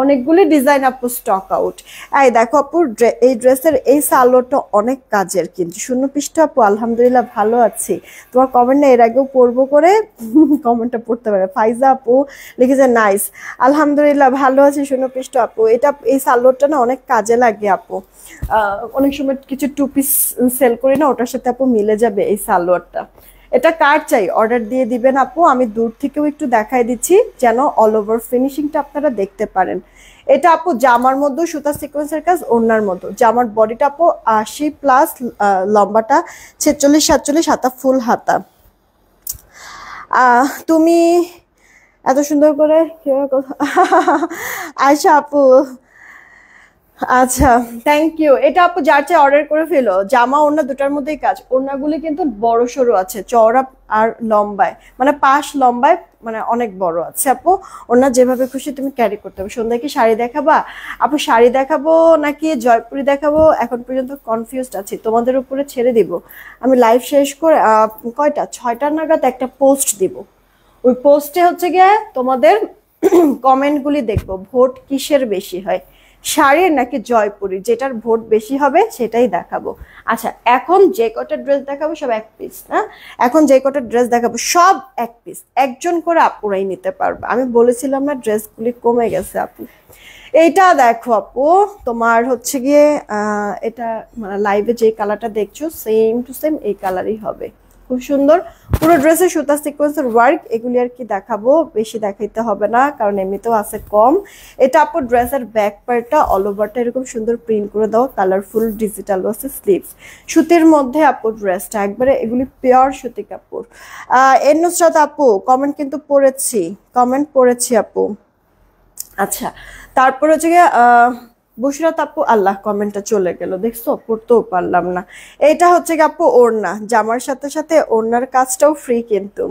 A: অনেকগুলি ডিজাইন আপু স্টক আউট এই দেখো আপু এই ড্রেসের এই সালোয়ারটা অনেক কাজের কিন্তু শূন্য পৃষ্ঠ আপু আলহামদুলিল্লাহ ভালো আছি তোমার কমেন্ট না এর আগেও পড়বো করে কমেন্টটা (laughs) পড়তে পারে ফাইজা আপু লিখেছে নাইস আলহামদুলিল্লাহ ভালো আছি শূন্য পৃষ্ঠ আপু এটা এই সালোয়ারটা না অনেক কাজে লাগে আপু অনেক সময় কিছু টু পিস সেল করি না ওটার সাথে আপু মিলে যাবে এই সালোয়ারটা এটা কার চাই অর্ডার দিয়ে দিবেন আপু আমি দূর থেকেও একটু দেখাই দিচ্ছি যেন অল ওভার ফিনিশিংটা আপনারা দেখতে পারেন এটা আপু জামার মধ্যে সুতা সিকোয়েন্সের কাজ ওনার মতো জামার বডিটা আপু আশি প্লাস লম্বাটা ছেচল্লিশ সাতচল্লিশ হাতা ফুল হাতা তুমি এত সুন্দর করে (laughs) আয়সা আপু আচ্ছা থ্যাংক ইউ এটা আপু যার চেয়ে অর্ডার করে ফেলো জামা ওড়না দুটার মধ্যেই কাজ ওড়নাগুলি কিন্তু বড় সরু আছে চওড়া আর লম্বায় মানে পাশ লম্বায় মানে অনেক বড় আছে আপু ওনার যেভাবে খুশি তুমি ক্যারি করতে হবে সন্ধ্যায় কি শাড়ি দেখাবা আপু শাড়ি দেখাবো নাকি জয়পুরি দেখাবো এখন পর্যন্ত কনফিউজড আছি তোমাদের উপরে ছেড়ে দিব আমি লাইভ শেষ করে কয়টা ছয়টা নাগাদ একটা পোস্ট দিব ওই পোস্টে হচ্ছে গিয়ে তোমাদের কমেন্টগুলি (clears throat) দেখবো ভোট কিসের বেশি হয় শাড়ির নাকি জয়পুরি যেটার ভোট বেশি হবে সেটাই দেখাবো আচ্ছা এখন যে কটা ড্রেস দেখাবো সব এক পিস না হ্যাঁ? এখন যে কটা ড্রেস দেখাবো সব এক পিস একজন করে আপুরাই নিতে পারবে আমি বলেছিলাম না ড্রেসগুলি কমে গেছে আপু এইটা দেখো আপু তোমার হচ্ছে গিয়ে এটা মানে লাইভে যে কালারটা দেখছো সেম টু সেম এই কালারই হবে খুব সুন্দর পুরো ড্রেসে সুতা সিকোয়েন্সের ওয়ার্ক এগুলি আর কি দেখাবো বেশি দেখাইতে হবে না কারণ এমনিতেও আছে কম এটা আপুর ড্রেসের ব্যাক পার্টটা অল ওভারটা এরকম সুন্দর প্রিন্ট করে দাও কালারফুল ডিজিটাল আছে স্লিভস সুতির মধ্যে আপু ড্রেসটা একবারে এগুলি পিওর সুতি কাপড় এর নুসরাত আপু কমেন্ট কিন্তু পড়েছি কমেন্ট পড়েছি আপু আচ্ছা তারপর হচ্ছে বসিরাত আপু আল্লাহ কমেন্টটা চলে গেল দেখছো পড়তেও পারলাম না এটা হচ্ছে কি আপু ওড়না জামার সাথে সাথে ওড়নার কাজটাও ফ্রি কিন্তু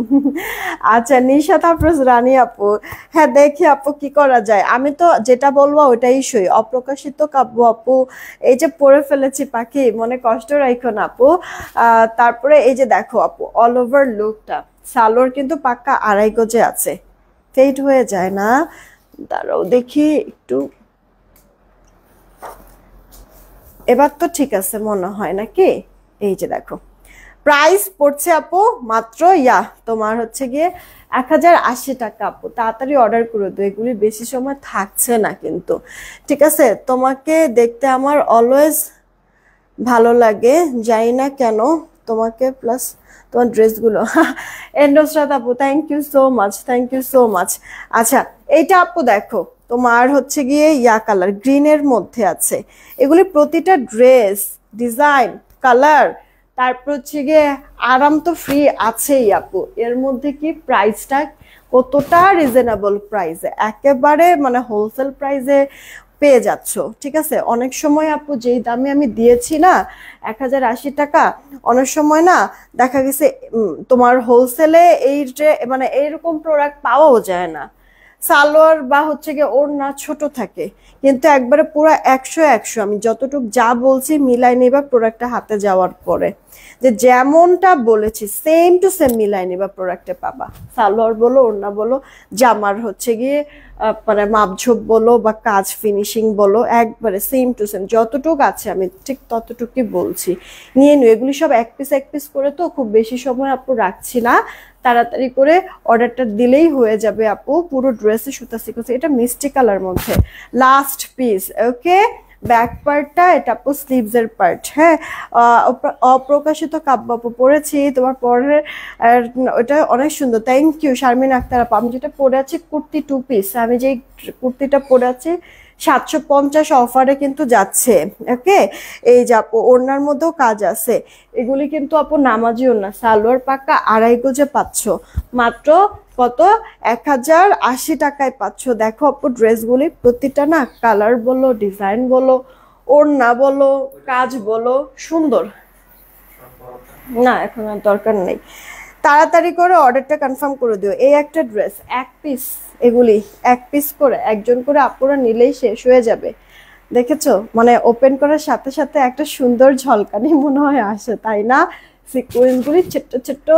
A: আচ্ছা নিশা আফরোজ রানী আপু হ্যাঁ দেখি আপু কি করা যায় আমি তো যেটা বলবো ওটাই সই অপ্রকাশিত কাব্য আপু এই যে পড়ে ফেলেছি পাখি মনে কষ্ট রাখো না আপু তারপরে এই যে দেখো আপু অল ওভার লুকটা সালোর কিন্তু পাক্কা আড়াই গজে আছে ফেড হয়ে যায় না দাঁড়াও দেখি একটু এবার তো ঠিক আছে মনে হয় নাকি এই যে দেখো প্রাইস পড়ছে আপু মাত্র ইয়া তোমার হচ্ছে গিয়ে এক হাজার আশি টাকা আপু তাড়াতাড়ি অর্ডার করে দো এগুলি বেশি সময় থাকছে না কিন্তু ঠিক আছে তোমাকে দেখতে আমার অলওয়েজ ভালো লাগে যাই না কেন তোমাকে প্লাস তোমার ড্রেসগুলো এন্ডোসরাত (laughs) আপু thank you so much thank you so much আচ্ছা এইটা আপু দেখো তোমার হচ্ছে গিয়ে ইয়া কালার গ্রিনের মধ্যে আছে এগুলি প্রতিটা ড্রেস ডিজাইন কালার তারপর হচ্ছে গিয়ে আরাম তো ফ্রি আছেই আপু এর মধ্যে কি প্রাইসটা কতটা রিজনেবল প্রাইসে একেবারে মানে হোলসেল প্রাইসে পেয়ে যাচ্ছ ঠিক আছে অনেক সময় আপু যেই দামে আমি দিয়েছি না এক টাকা অনেক সময় না দেখা গেছে তোমার হোলসেলে এই যে মানে এইরকম প্রোডাক্ট পাওয়াও যায় না সালোয়ার বা হচ্ছে গিয়ে ওড়না ছোট থাকে কিন্তু একবারে পুরো একশো একশো আমি যতটুক যা বলছি মিলাই নেই বা প্রোডাক্টটা হাতে যাওয়ার পরে যে যেমনটা বলেছি সেম টু সেম মিলাই নেবা প্রোডাক্টে পাবা সালোয়ার বলো ওড়না বলো জামার হচ্ছে গিয়ে মানে মাপঝোপ বলো বা কাজ ফিনিশিং বলো একবারে সেম টু সেম যতটুক আছে আমি ঠিক ততটুকুই বলছি নিয়ে নিও এগুলি সব এক পিস এক পিস করে তো খুব বেশি সময় আপু রাখছি না তাড়াতাড়ি করে অর্ডারটা দিলেই হয়ে যাবে আপু পুরো ড্রেসে সুতা শিখেছে এটা মিষ্টি কালার মধ্যে লাস্ট পিস ওকে ব্যাক পার্টটা এটা আপু স্লিভসের পার্ট হ্যাঁ অপ্রকাশিত কাব্য আপু পড়েছি তোমার পরের ওটা অনেক সুন্দর থ্যাংক ইউ শারমিন আক্তার আপু আমি যেটা পরে আছি কুর্তি টু পিস আমি যেই কুর্তিটা পরে আছি সাতশো পঞ্চাশ অফারে কিন্তু যাচ্ছে ওকে এই যে আপু ওনার মধ্যেও কাজ আছে এগুলি কিন্তু আপু নামাজি ওনার সালোয়ার পাক্কা আড়াই গোজে পাচ্ছ মাত্র কত এক হাজার আশি টাকায় পাচ্ছ দেখো আপু ড্রেসগুলি প্রতিটা না কালার বলো ডিজাইন বলো ওড়না বলো কাজ বলো সুন্দর না এখন আর দরকার নেই তাড়াতাড়ি করে অর্ডারটা কনফার্ম করে দিও এই একটা ড্রেস এক পিস এগুলি এক পিস করে একজন করে আপুরা নিলেই শেষ হয়ে যাবে দেখেছো মানে ওপেন করার সাথে সাথে একটা সুন্দর ঝলকানি মনে হয় আসে তাই না সিকোয়েন্সগুলি ছোট্ট ছোট্ট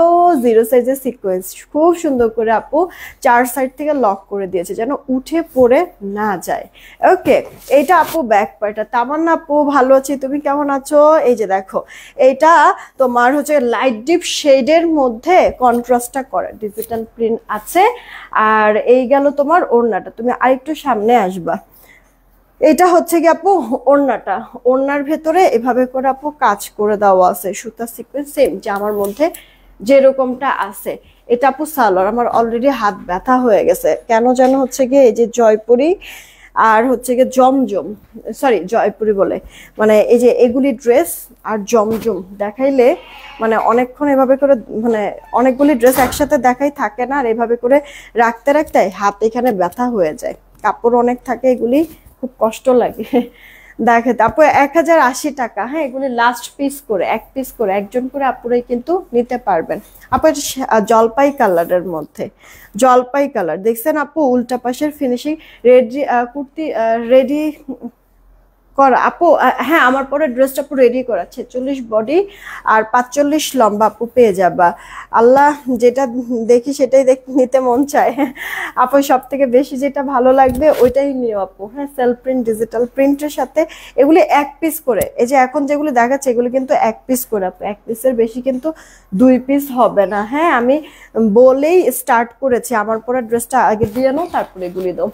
A: জিরো সাইজের সিকোয়েন্স খুব সুন্দর করে আপু চার সাইড থেকে লক করে দিয়েছে যেন উঠে পড়ে না যায় ওকে এইটা আপু ব্যাক পার্টটা তামান না আপু ভালো আছি তুমি কেমন আছো এই যে দেখো এইটা তোমার হচ্ছে লাইট ডিপ শেডের মধ্যে কন্ট্রাস্টটা করে ডিজিটাল প্রিন্ট আছে আর এই গেল তোমার ওড়নাটা তুমি আরেকটু সামনে আসবা এটা হচ্ছে কি আপু ওড়নাটা ওড়নার ভেতরে এভাবে করে আপু কাজ করে দেওয়া আছে সুতা সিকোয়েন্স সেম যে আমার মধ্যে যেরকমটা আছে এটা আপু সালোয়ার আমার অলরেডি হাত ব্যথা হয়ে গেছে কেন যেন হচ্ছে গিয়ে এই যে জয়পুরি আর হচ্ছে গিয়ে জমজম সরি জয়পুরি বলে মানে এই যে এগুলি ড্রেস আর জমজম দেখাইলে মানে অনেকক্ষণ এভাবে করে মানে অনেকগুলি ড্রেস একসাথে দেখাই থাকে না আর এভাবে করে রাখতে রাখতে হাত এখানে ব্যথা হয়ে যায় কাপড় অনেক থাকে এগুলি খুব কষ্ট লাগে দেখে তারপর এক হাজার আশি টাকা হ্যাঁ এগুলি লাস্ট পিস করে এক পিস করে একজন করে আপুরাই কিন্তু নিতে পারবেন আপনার জলপাই কালারের মধ্যে জলপাই কালার দেখছেন আপু উল্টা পাশের ফিনিশিং রেডি কুর্তি রেডি কর আপু হ্যাঁ আমার পরে ড্রেসটা আপু রেডি করা ছেচল্লিশ বডি আর পাঁচচল্লিশ লম্বা আপু পেয়ে যাবা আল্লাহ যেটা দেখি সেটাই দেখ নিতে মন চায় আপু সব থেকে বেশি যেটা ভালো লাগবে ওইটাই নিও আপু হ্যাঁ সেলফ প্রিন্ট ডিজিটাল প্রিন্টের সাথে এগুলি এক পিস করে এই যে এখন যেগুলো দেখাচ্ছে এগুলো কিন্তু এক পিস করে আপু এক পিসের বেশি কিন্তু দুই পিস হবে না হ্যাঁ আমি বলেই স্টার্ট করেছি আমার পরে ড্রেসটা আগে দিয়ে নাও তারপরে এগুলি দাও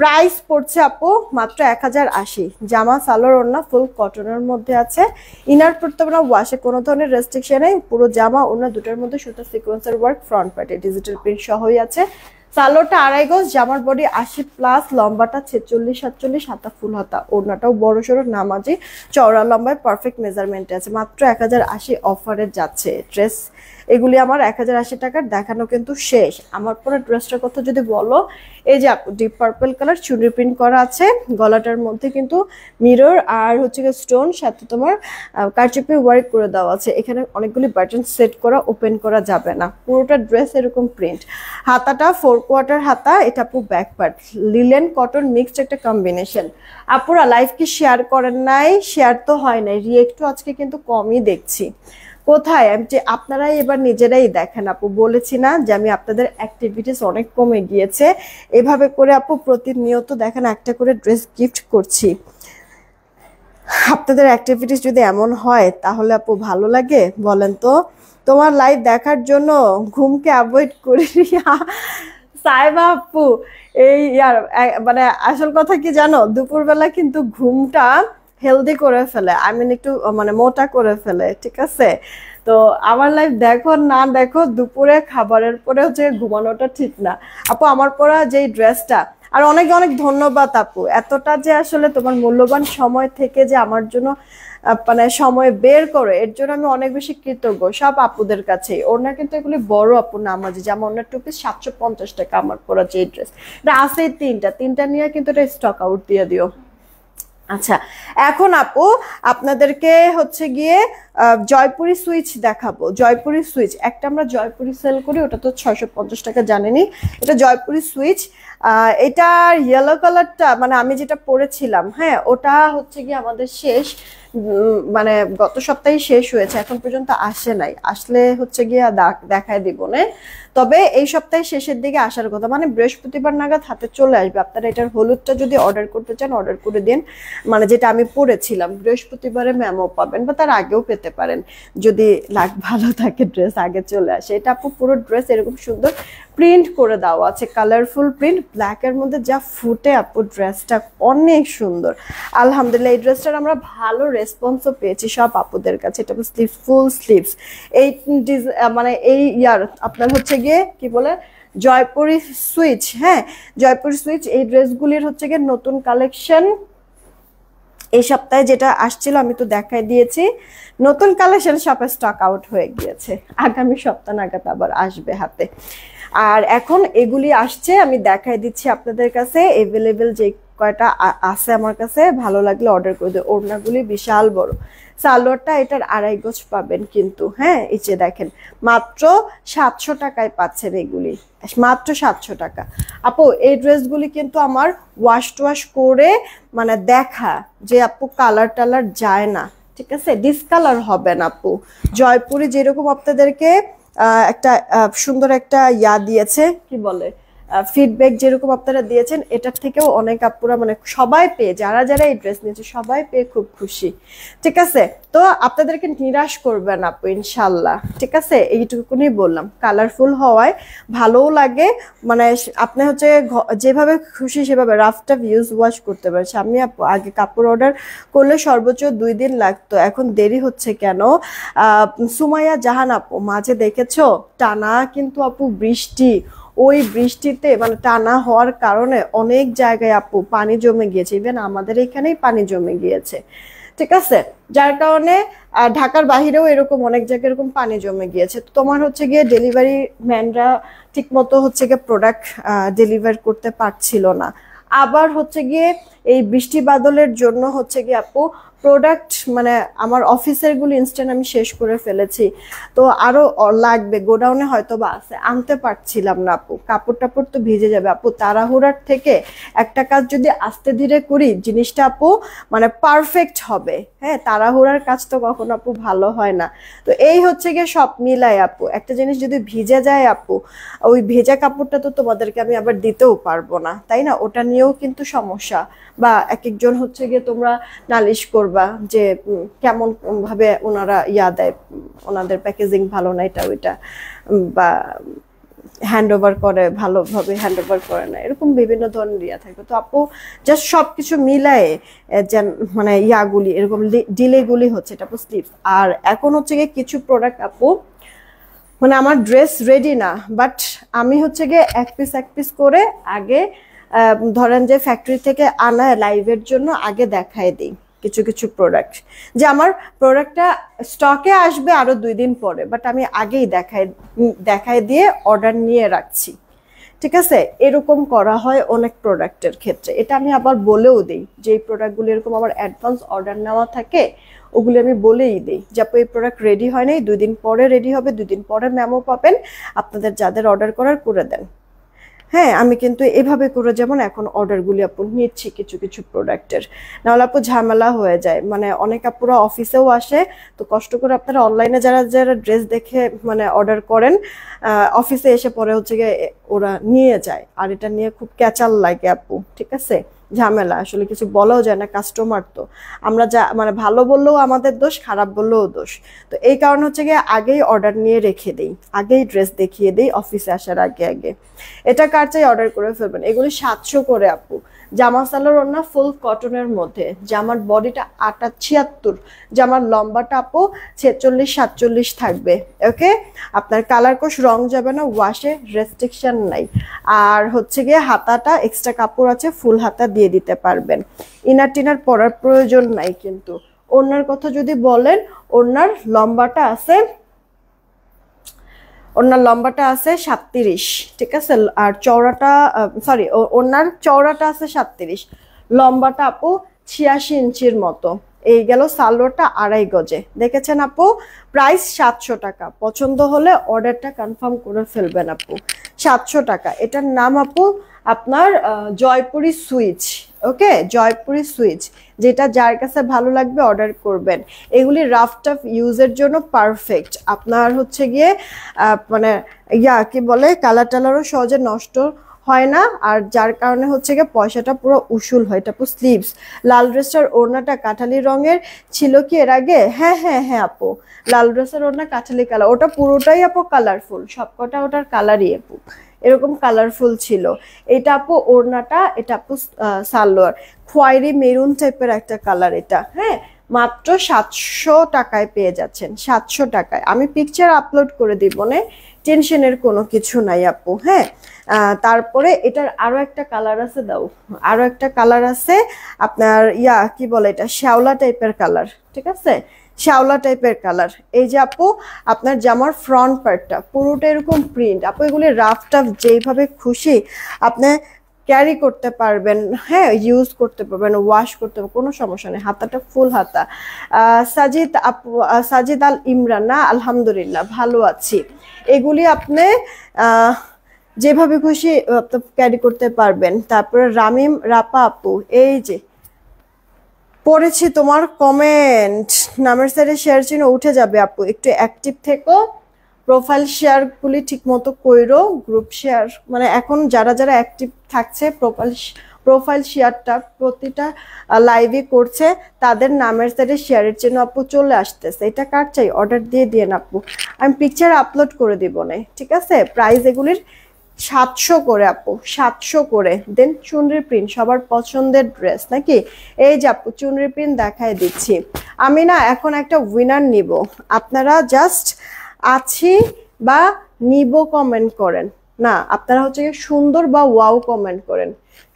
A: প্রাইস পড়ছে আপু মাত্র এক হাজার আশি জামা সালোর ওড়না ফুল কটনের মধ্যে আছে ইনার পড়তে হবে না ওয়াশে কোনো ধরনের রেস্ট্রিকশন নেই পুরো জামা ওড়না দুটোর মধ্যে সুতো সিকোয়েন্সের ওয়ার্ক ফ্রন্ট পার্টে ডিজিটাল প্রিন্ট সহই আছে সালোটা আড়াই গজ জামার বডি আশি প্লাস লম্বাটা ছেচল্লিশ সাতচল্লিশ হাতা ফুল হাতা ওড়নাটাও বড় সড়ো নামাজি চওড়া লম্বায় পারফেক্ট মেজারমেন্টে আছে মাত্র এক অফারে যাচ্ছে ড্রেস এগুলি আমার এক টাকার দেখানো কিন্তু শেষ আমার পরে ড্রেসটার কথা যদি বলো এই যে ডিপ পার্পল কালার চুরি প্রিন্ট করা আছে গলাটার মধ্যে কিন্তু মিরর আর হচ্ছে গিয়ে স্টোন সাথে তোমার কারচুপি ওয়ার্ক করে দেওয়া আছে এখানে অনেকগুলি বাটন সেট করা ওপেন করা যাবে না পুরোটা ড্রেস এরকম প্রিন্ট হাতাটা ফোর কোয়ার্টার হাতা এটা আপু back part linen cotton mixed একটা কম্বিনেশন আপুরা লাইফকে শেয়ার করেন নাই শেয়ার তো হয় নাই রিয়েক্টও আজকে কিন্তু কমই দেখছি কোথায় আমি যে আপনারাই এবার নিজেরাই দেখেন আপু বলেছি না যে আমি আপনাদের অ্যাক্টিভিটিস অনেক কমে গিয়েছে এভাবে করে আপু প্রতিনিয়ত দেখেন একটা করে ড্রেস গিফট করছি আপনাদের অ্যাক্টিভিটিস যদি এমন হয় তাহলে আপু ভালো লাগে বলেন তো তোমার লাইভ দেখার জন্য ঘুমকে অ্যাভয়েড করি সাইবা আপু এই আর মানে আসল কথা কি জানো দুপুরবেলা কিন্তু ঘুমটা হেলদি করে ফেলে আই মিন একটু মানে মোটা করে ফেলে ঠিক আছে তো আমার লাইফ দেখো না দেখো দুপুরে খাবারের পরে হচ্ছে ঘুমানোটা ঠিক না আপু আমার পরা যেই ড্রেসটা আর অনেক অনেক ধন্যবাদ আপু এতটা যে আসলে তোমার মূল্যবান সময় থেকে যে আমার জন্য মানে সময় বের করে এর জন্য আমি অনেক বেশি কৃতজ্ঞ সব আপুদের কাছে ওনার কিন্তু এগুলি বড় আপু নামাজি যেমন ওনার টু পিস সাতশো পঞ্চাশ টাকা আমার পড়া যে ড্রেস এটা আছে তিনটা তিনটা নিয়ে কিন্তু এটা স্টক আউট দিয়ে দিও আচ্ছা এখন আপু আপনাদেরকে হচ্ছে গিয়ে জয়পুরি সুইচ দেখাবো জয়পুরি সুইচ একটা আমরা জয়পুরি সেল করি ওটা তো ছয়শো পঞ্চাশ টাকা জানেনি এটা জয়পুরি সুইচ এটা ইয়েলো কালারটা মানে আমি যেটা পরেছিলাম হ্যাঁ ওটা হচ্ছে গিয়ে আমাদের শেষ মানে গত সপ্তাহে শেষ হয়েছে এখন পর্যন্ত আসে নাই আসলে হচ্ছে গিয়ে দেখায় দিব না তবে এই সপ্তাহে শেষের দিকে আসার কথা মানে বৃহস্পতিবার নাগাদ হাতে চলে আসবে আপনারা এটার হলুদটা যদি অর্ডার করতে চান অর্ডার করে দিন মানে যেটা আমি পড়েছিলাম বৃহস্পতিবারে ম্যামও পাবেন বা তার আগেও পেতে পারেন যদি লাগ ভালো থাকে ড্রেস আগে চলে আসে এটা আপু পুরো ড্রেস এরকম সুন্দর প্রিন্ট করে দেওয়া আছে কালারফুল প্রিন্ট ব্ল্যাকের মধ্যে যা ফুটে আপু ড্রেসটা অনেক সুন্দর আলহামদুলিল্লাহ এই ড্রেসটার আমরা ভালো রেসপন্সও পেয়েছি সব আপুদের কাছে এটা স্লিভস ফুল স্লিভস এই মানে এই ইয়ার আপনার হচ্ছে গিয়ে কি বলে জয়পুরি সুইচ হ্যাঁ জয়পুরি সুইচ এই ড্রেসগুলির হচ্ছে গিয়ে নতুন কালেকশন এই সপ্তাহে যেটা আসছিল আমি তো দেখাই দিয়েছি নতুন কালেকশন শপে স্টক আউট হয়ে গিয়েছে আগামী সপ্তাহ নাগাদ আবার আসবে হাতে আর এখন এগুলি আসছে আমি দেখাই দিচ্ছি আপনাদের কাছে এভেলেবেল যে কয়টা আছে আমার কাছে ভালো লাগলে অর্ডার করে দেয় ওড়নাগুলি বিশাল বড় সালোয়ারটা এটার আড়াই গোজ পাবেন কিন্তু হ্যাঁ এই যে দেখেন মাত্র সাতশো টাকায় পাচ্ছেন এগুলি মাত্র সাতশো টাকা আপু এই ড্রেসগুলি কিন্তু আমার ওয়াশ টোয়াশ করে মানে দেখা যে আপু কালার টালার যায় না ঠিক আছে ডিসকালার হবে না আপু জয়পুরে যেরকম আপনাদেরকে একটা সুন্দর একটা ইয়া দিয়েছে কি বলে ফিডব্যাক যেরকম আপনারা দিয়েছেন এটার থেকেও অনেক আপুরা মানে সবাই পেয়ে যারা যারা এই ড্রেস নিয়েছে সবাই পেয়ে খুব খুশি ঠিক আছে তো আপনাদেরকে নিরাশ করবেন আপু ইনশাল্লাহ ঠিক আছে এইটুকুনি বললাম কালারফুল হওয়ায় ভালোও লাগে মানে আপনি হচ্ছে যেভাবে খুশি সেভাবে টাফ ইউজ ওয়াশ করতে পারছে আমি আপু আগে কাপড় অর্ডার করলে সর্বোচ্চ দুই দিন লাগতো এখন দেরি হচ্ছে কেন সুমাইয়া জাহান আপু মাঝে দেখেছো টানা কিন্তু আপু বৃষ্টি ওই বৃষ্টিতে মানে টানা হওয়ার কারণে অনেক জায়গায় আপু পানি জমে গিয়েছে ইভেন আমাদের এখানেই পানি জমে গিয়েছে ঠিক আছে যার কারণে ঢাকার বাহিরেও এরকম অনেক জায়গায় এরকম পানি জমে গিয়েছে তো তোমার হচ্ছে গিয়ে ডেলিভারি ম্যানরা ঠিকমতো হচ্ছে গিয়ে প্রোডাক্ট ডেলিভার করতে পারছিল না আবার হচ্ছে গিয়ে এই বৃষ্টি বাদলের জন্য হচ্ছে গিয়ে আপু প্রোডাক্ট মানে আমার অফিসেরগুলো ইনস্ট্যান্ট আমি শেষ করে ফেলেছি তো আরও লাগবে গোডাউনে হয়তো বা আছে আনতে পারছিলাম না আপু কাপড় টাপড় তো ভিজে যাবে আপু তাড়াহুড়ার থেকে একটা কাজ যদি আস্তে ধীরে করি জিনিসটা আপু মানে পারফেক্ট হবে হ্যাঁ তাড়াহুড়ার কাজ তো কখনো আপু ভালো হয় না তো এই হচ্ছে গিয়ে সব মিলাই আপু একটা জিনিস যদি ভিজে যায় আপু ওই ভেজা কাপড়টা তো তোমাদেরকে আমি আবার দিতেও পারবো না তাই না ওটা নিয়েও কিন্তু সমস্যা বা এক একজন হচ্ছে গিয়ে তোমরা নালিশ করবে করবা যে কেমন ভাবে ওনারা ইয়া দেয় ওনাদের প্যাকেজিং ভালো না এটা ওইটা বা হ্যান্ড ওভার করে ভালোভাবে হ্যান্ড ওভার করে না এরকম বিভিন্ন ধরনের ইয়া থাকবে তো আপু জাস্ট সব কিছু মিলায়ে যেন মানে ইয়াগুলি এরকম ডিলেগুলি হচ্ছে এটা আপু স্লিপস আর এখন হচ্ছে গিয়ে কিছু প্রোডাক্ট আপু মানে আমার ড্রেস রেডি না বাট আমি হচ্ছে গিয়ে এক পিস এক পিস করে আগে ধরেন যে ফ্যাক্টরি থেকে আনা লাইভের জন্য আগে দেখায় দিই কিছু কিছু প্রোডাক্ট যে আমার প্রোডাক্টটা স্টকে আসবে আরও দুই দিন পরে বাট আমি আগেই দেখায় দেখায় দিয়ে অর্ডার নিয়ে রাখছি ঠিক আছে এরকম করা হয় অনেক প্রোডাক্টের ক্ষেত্রে এটা আমি আবার বলেও দিই যে এই প্রোডাক্টগুলো এরকম আমার অ্যাডভান্স অর্ডার নেওয়া থাকে ওগুলি আমি বলেই দিই যে এই প্রোডাক্ট রেডি হয় নাই দুই দিন পরে রেডি হবে দুই দিন পরে ম্যামও পাবেন আপনাদের যাদের অর্ডার করার করে দেন হ্যাঁ আমি কিন্তু এভাবে করে যেমন এখন অর্ডারগুলি আপু নিচ্ছি কিছু কিছু প্রোডাক্টের নাহলে আপু ঝামেলা হয়ে যায় মানে অনেক আপুরা অফিসেও আসে তো কষ্ট করে আপনারা অনলাইনে যারা যারা ড্রেস দেখে মানে অর্ডার করেন অফিসে এসে পরে হচ্ছে গিয়ে ওরা নিয়ে যায় আর এটা নিয়ে খুব ক্যাচাল লাগে আপু ঠিক আছে ঝামেলা আসলে কিছু বলাও যায় না কাস্টমার তো আমরা যা মানে ভালো বললেও আমাদের দোষ খারাপ বললেও দোষ তো এই কারণ হচ্ছে গিয়ে আগেই অর্ডার নিয়ে রেখে দিই আগেই ড্রেস দেখিয়ে দিই অফিসে আসার আগে আগে এটা কার চাই অর্ডার করে ফেলবেন এগুলি সাতশো করে আপু জামা সালোর ওনা ফুল কটনের মধ্যে জামার বডিটা আটা ছিয়াত্তর জামার লম্বাটা আপু ছেচল্লিশ সাতচল্লিশ থাকবে ওকে আপনার কালার কোষ রং যাবে না ওয়াশে রেস্ট্রিকশন নাই আর হচ্ছে গিয়ে হাতাটা এক্সট্রা কাপড় আছে ফুল হাতা দিয়ে দিতে পারবেন ইনার টিনার পরার প্রয়োজন নাই কিন্তু ওনার কথা যদি বলেন ওনার লম্বাটা আছে ওনার লম্বাটা আছে সাতত্রিশ ঠিক আছে আর চওড়াটা সরি ওনার চওড়াটা আছে সাতত্রিশ লম্বাটা আপু ছিয়াশি ইঞ্চির মতো এই গেল সালোয়ারটা আড়াই গজে দেখেছেন আপু প্রাইস সাতশো টাকা পছন্দ হলে অর্ডারটা কনফার্ম করে ফেলবেন আপু সাতশো টাকা এটার নাম আপু আপনার Jaipuri switch okay Jaipuri switch যেটা যার কাছে ভালো লাগবে অর্ডার করবেন এগুলি রাফ টাফ ইউজের জন্য পারফেক্ট আপনার হচ্ছে গিয়ে মানে ইয়া কি বলে কালার টালারও সহজে নষ্ট হয় না আর যার কারণে হচ্ছে গিয়ে পয়সাটা পুরো উসুল হয় এটা পুরো স্লিভস লাল ড্রেসটার ওড়নাটা কাঁঠালি রঙের ছিল কি এর আগে হ্যাঁ হ্যাঁ হ্যাঁ আপু লাল ড্রেসের ওড়না কাঁঠালি কালার ওটা পুরোটাই আপু কালারফুল সবকটা ওটার কালারই আপু এরকম কালারফুল ছিল এটা আপু ওড়নাটা এটা আপু সালোয়ার খোয়াইরি মেরুন টাইপের একটা কালার এটা হ্যাঁ মাত্র সাতশো টাকায় পেয়ে যাচ্ছেন সাতশো টাকায় আমি পিকচার আপলোড করে দিব না টেনশনের কোনো কিছু নাই আপু হ্যাঁ তারপরে এটার আরও একটা কালার আছে দাও আরও একটা কালার আছে আপনার ইয়া কি বলে এটা শ্যাওলা টাইপের কালার ঠিক আছে শ্যাওলা টাইপের কালার এই যে আপু আপনার জামার ফ্রন্ট পার্টটা পুরোটা এরকম প্রিন্ট আপু এগুলি রাফ টাফ যেইভাবে খুশি আপনি ক্যারি করতে পারবেন হ্যাঁ ইউজ করতে পারবেন ওয়াশ করতে পারবেন কোনো সমস্যা নেই হাতাটা ফুল হাতা সাজিদ আপু সাজিদ আল ইমরান না আলহামদুলিল্লাহ ভালো আছি এগুলি আপনি যেভাবে খুশি ক্যারি করতে পারবেন তারপরে রামিম রাপা আপু এই যে পড়েছি তোমার কমেন্ট নামের সাইডে শেয়ার চিহ্ন উঠে যাবে আপু একটু অ্যাক্টিভ থেকো প্রোফাইল শেয়ারগুলি ঠিকমতো কইরো গ্রুপ শেয়ার মানে এখন যারা যারা অ্যাক্টিভ থাকছে প্রোফাইল প্রোফাইল শেয়ারটা প্রতিটা লাইভে করছে তাদের নামের সাইডে শেয়ারের জন্য আপু চলে আসতেছে এটা কার চাই অর্ডার দিয়ে দিয়ে আপু আমি পিকচার আপলোড করে দিব না ঠিক আছে প্রাইস এগুলির সাতশো করে আপু সাতশো করে দেন চুনরি প্রিন্ট সবার পছন্দের ড্রেস নাকি এই যে আপু চুনরি প্রিন্ট দেখায় দিচ্ছি আমি না এখন একটা উইনার নিব আপনারা জাস্ট আছি বা নিব কমেন্ট করেন না আপনারা হচ্ছে সুন্দর বা ওয়াও কমেন্ট করেন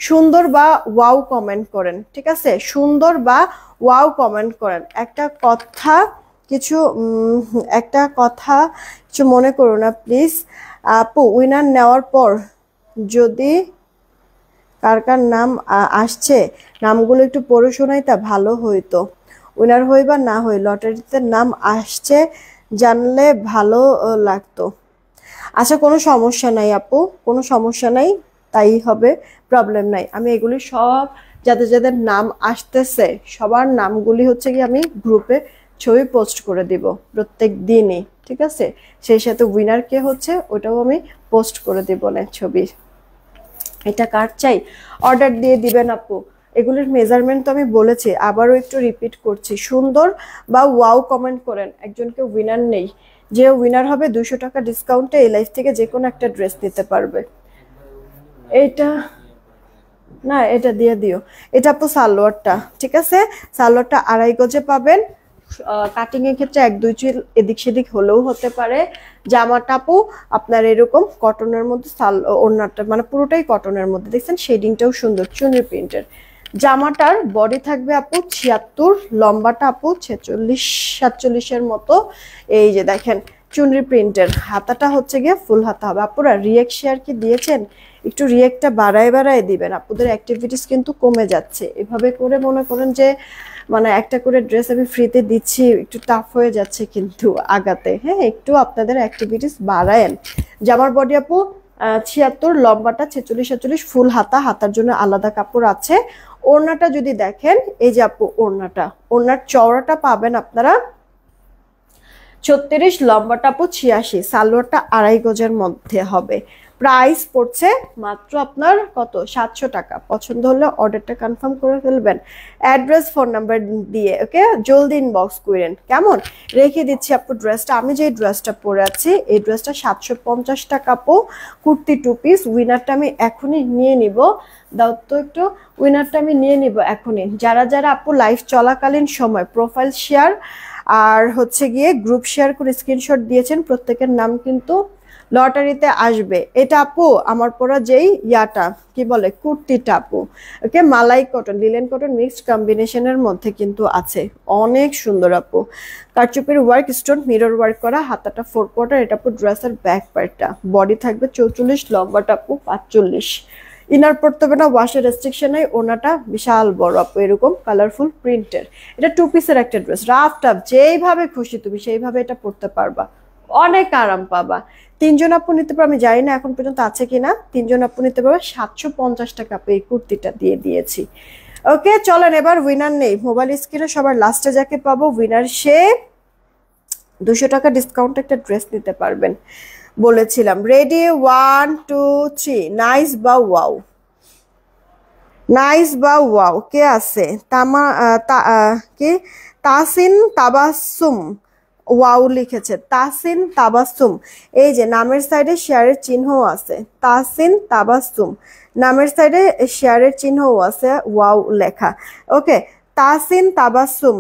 A: সুন্দর বা ওয়াও কমেন্ট করেন ঠিক আছে সুন্দর বা ওয়াও কমেন্ট করেন একটা কথা কিছু একটা কথা কিছু মনে করো না প্লিজ আপু উইনার নেওয়ার পর যদি কার কার নাম আসছে নামগুলো একটু পড়ে শোনাই তা ভালো হইতো উইনার হই বা না হই লটারিতে নাম আসছে জানলে ভালো লাগতো আচ্ছা কোনো সমস্যা নাই আপু কোনো সমস্যা নাই তাই হবে প্রবলেম নাই আমি এগুলি সব যাদের যাদের নাম আসতেছে সবার নামগুলি হচ্ছে কি আমি গ্রুপে ছবি পোস্ট করে দিব প্রত্যেক দিনই ঠিক আছে সেই সাথে উইনার কে হচ্ছে ওটাও আমি পোস্ট করে দেবো না ছবি এটা কার চাই অর্ডার দিয়ে দিবেন আপু এগুলির মেজারমেন্ট তো আমি বলেছি আবারও একটু রিপিট করছি সুন্দর বা ওয়াও কমেন্ট করেন একজনকে উইনার নেই যে উইনার হবে দুশো টাকা ডিসকাউন্টে এই লাইফ থেকে যে কোনো একটা ড্রেস নিতে পারবে এইটা না এটা দিয়ে দিও এটা আপু সালোয়ারটা ঠিক আছে সালোয়ারটা আড়াই গজে পাবেন কাটিং এর ক্ষেত্রে এক দুই চুল এদিক সেদিক হলেও হতে পারে টাপু আপনার এরকম কটনের মধ্যে সাল ওড়নাটা মানে পুরোটাই কটনের মধ্যে দেখছেন শেডিংটাও সুন্দর চুনরি প্রিন্টের জামাটার বডি থাকবে আপু ছিয়াত্তর লম্বাটা আপু ছেচল্লিশ সাতচল্লিশের মতো এই যে দেখেন চুনরি প্রিন্টের হাতাটা হচ্ছে গিয়ে ফুল হাতা হবে আপুরা রিয়েক্ট শেয়ার কি দিয়েছেন একটু রিয়েক্টটা বাড়ায় বাড়ায় দিবেন আপুদের অ্যাক্টিভিটিস কিন্তু কমে যাচ্ছে এভাবে করে মনে করেন যে মানে একটা করে ড্রেস আমি ফ্রিতে দিচ্ছি একটু টাফ হয়ে যাচ্ছে কিন্তু আগাতে হ্যাঁ একটু আপনাদের অ্যাক্টিভিটিস বাড়ায়েন জামার বডি আপু ছিয়াত্তর লম্বাটা ছেচল্লিশ সাতচল্লিশ ফুল হাতা হাতার জন্য আলাদা কাপড় আছে ওড়নাটা যদি দেখেন এই যে আপু ওড়নাটা ওড়নার চওড়াটা পাবেন আপনারা ছত্রিশ লম্বাটা আপু ছিয়াশি সালোয়ারটা আড়াই গজের মধ্যে হবে প্রাইস পড়ছে মাত্র আপনার কত সাতশো টাকা পছন্দ হলে অর্ডারটা কনফার্ম করে ফেলবেন অ্যাড্রেস ফোন নাম্বার দিয়ে ওকে জলদি ইনবক্স করেন কেমন রেখে দিচ্ছি আপু ড্রেসটা আমি যে ড্রেসটা পরে আছি এই ড্রেসটা সাতশো পঞ্চাশ টাকা আপু কুর্তি টু পিস উইনারটা আমি এখনই নিয়ে নিব দাও তো একটু উইনারটা আমি নিয়ে নিব এখনই যারা যারা আপু লাইভ চলাকালীন সময় প্রোফাইল শেয়ার আর হচ্ছে গিয়ে গ্রুপ শেয়ার করে স্ক্রিনশট দিয়েছেন প্রত্যেকের নাম কিন্তু লটারিতে আসবে এটা আপু আমার পরা যেই ইয়াটা কি বলে কুর্তিটা আপু ওকে মালাই কটন লিলেন কটন মিক্সড কম্বিনেশনের মধ্যে কিন্তু আছে অনেক সুন্দর আপু কারচুপের ওয়ার্ক স্টোন মিরর ওয়ার্ক করা হাতাটা ফোর কোয়ার্টার এটা আপু ড্রেসের ব্যাক পার্টটা বডি থাকবে চৌচল্লিশ লম্বাটা আপু পাঁচচল্লিশ ইনার পড়তে হবে না ওয়াশের রেস্ট্রিকশন নাই ওনাটা বিশাল বড় আপু এরকম কালারফুল প্রিন্টের এটা টু পিসের একটা ড্রেস রাফ টাফ যেইভাবে খুশি তুমি সেইভাবে এটা পড়তে পারবা অনেক আরাম পাবা তিনজন আপু নিতে পারবে আমি জানি না এখন পর্যন্ত আছে কিনা তিনজন আপু নিতে পারবে সাতশো পঞ্চাশ টাকা এই কুর্তিটা দিয়ে দিয়েছি ওকে চলেন এবার উইনার নেই মোবাইল স্ক্রিনে সবার লাস্টে যাকে পাবো উইনার সে দুশো টাকা ডিসকাউন্ট একটা ড্রেস নিতে পারবেন বলেছিলাম ready one two three nice বা ওয়াও নাইস বা ওয়াও কে আছে তামা কি তাসিন তাবাসুম ওয়াও লিখেছে তাসিন তাবাসুম এই যে নামের সাইডে শেয়ারের চিহ্ন আছে তাসিন তাবাসুম নামের সাইডে শেয়ারের চিহ্ন আছে ওয়াও লেখা ওকে তাসিন তাবাসুম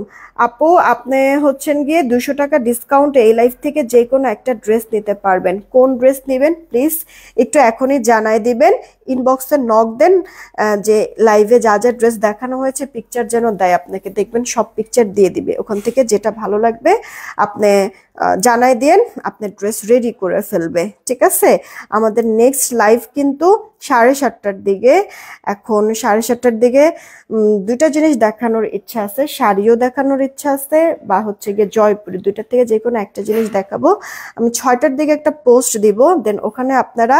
A: আপু আপনি হচ্ছেন গিয়ে দুশো টাকা ডিসকাউন্ট এই লাইফ থেকে যে কোনো একটা ড্রেস নিতে পারবেন কোন ড্রেস নেবেন প্লিজ একটু এখনই জানাই দিবেন ইনবক্সে নক দেন যে লাইভে যা যা ড্রেস দেখানো হয়েছে পিকচার যেন দেয় আপনাকে দেখবেন সব পিকচার দিয়ে দিবে ওখান থেকে যেটা ভালো লাগবে আপনি জানাই দিন আপনার ড্রেস রেডি করে ফেলবে ঠিক আছে আমাদের নেক্সট লাইভ কিন্তু সাড়ে সাতটার দিকে এখন সাড়ে সাতটার দিকে দুটা জিনিস দেখানোর ইচ্ছা আছে শাড়িও দেখানোর ইচ্ছা আছে বা হচ্ছে গিয়ে জয়পুরি দুইটার থেকে যে কোনো একটা জিনিস দেখাবো আমি ছয়টার দিকে একটা পোস্ট দিব দেন ওখানে আপনারা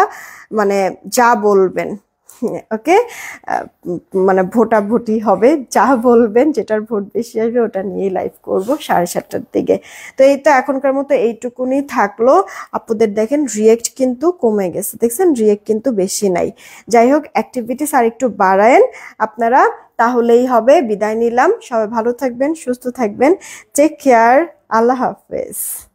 A: মানে যা বলবেন ওকে মানে ভোটাভুটি হবে যা বলবেন যেটার ভোট বেশি আসবে ওটা নিয়ে লাইভ করব সাড়ে সাতটার দিকে তো এই তো এখনকার মতো এইটুকুনি থাকলো আপুদের দেখেন রিয়েক্ট কিন্তু কমে গেছে দেখছেন রিয়েক্ট কিন্তু বেশি নাই যাই হোক অ্যাক্টিভিটিস আর একটু বাড়ায়েন আপনারা তাহলেই হবে বিদায় নিলাম সবাই ভালো থাকবেন সুস্থ থাকবেন টেক কেয়ার আল্লাহ হাফেজ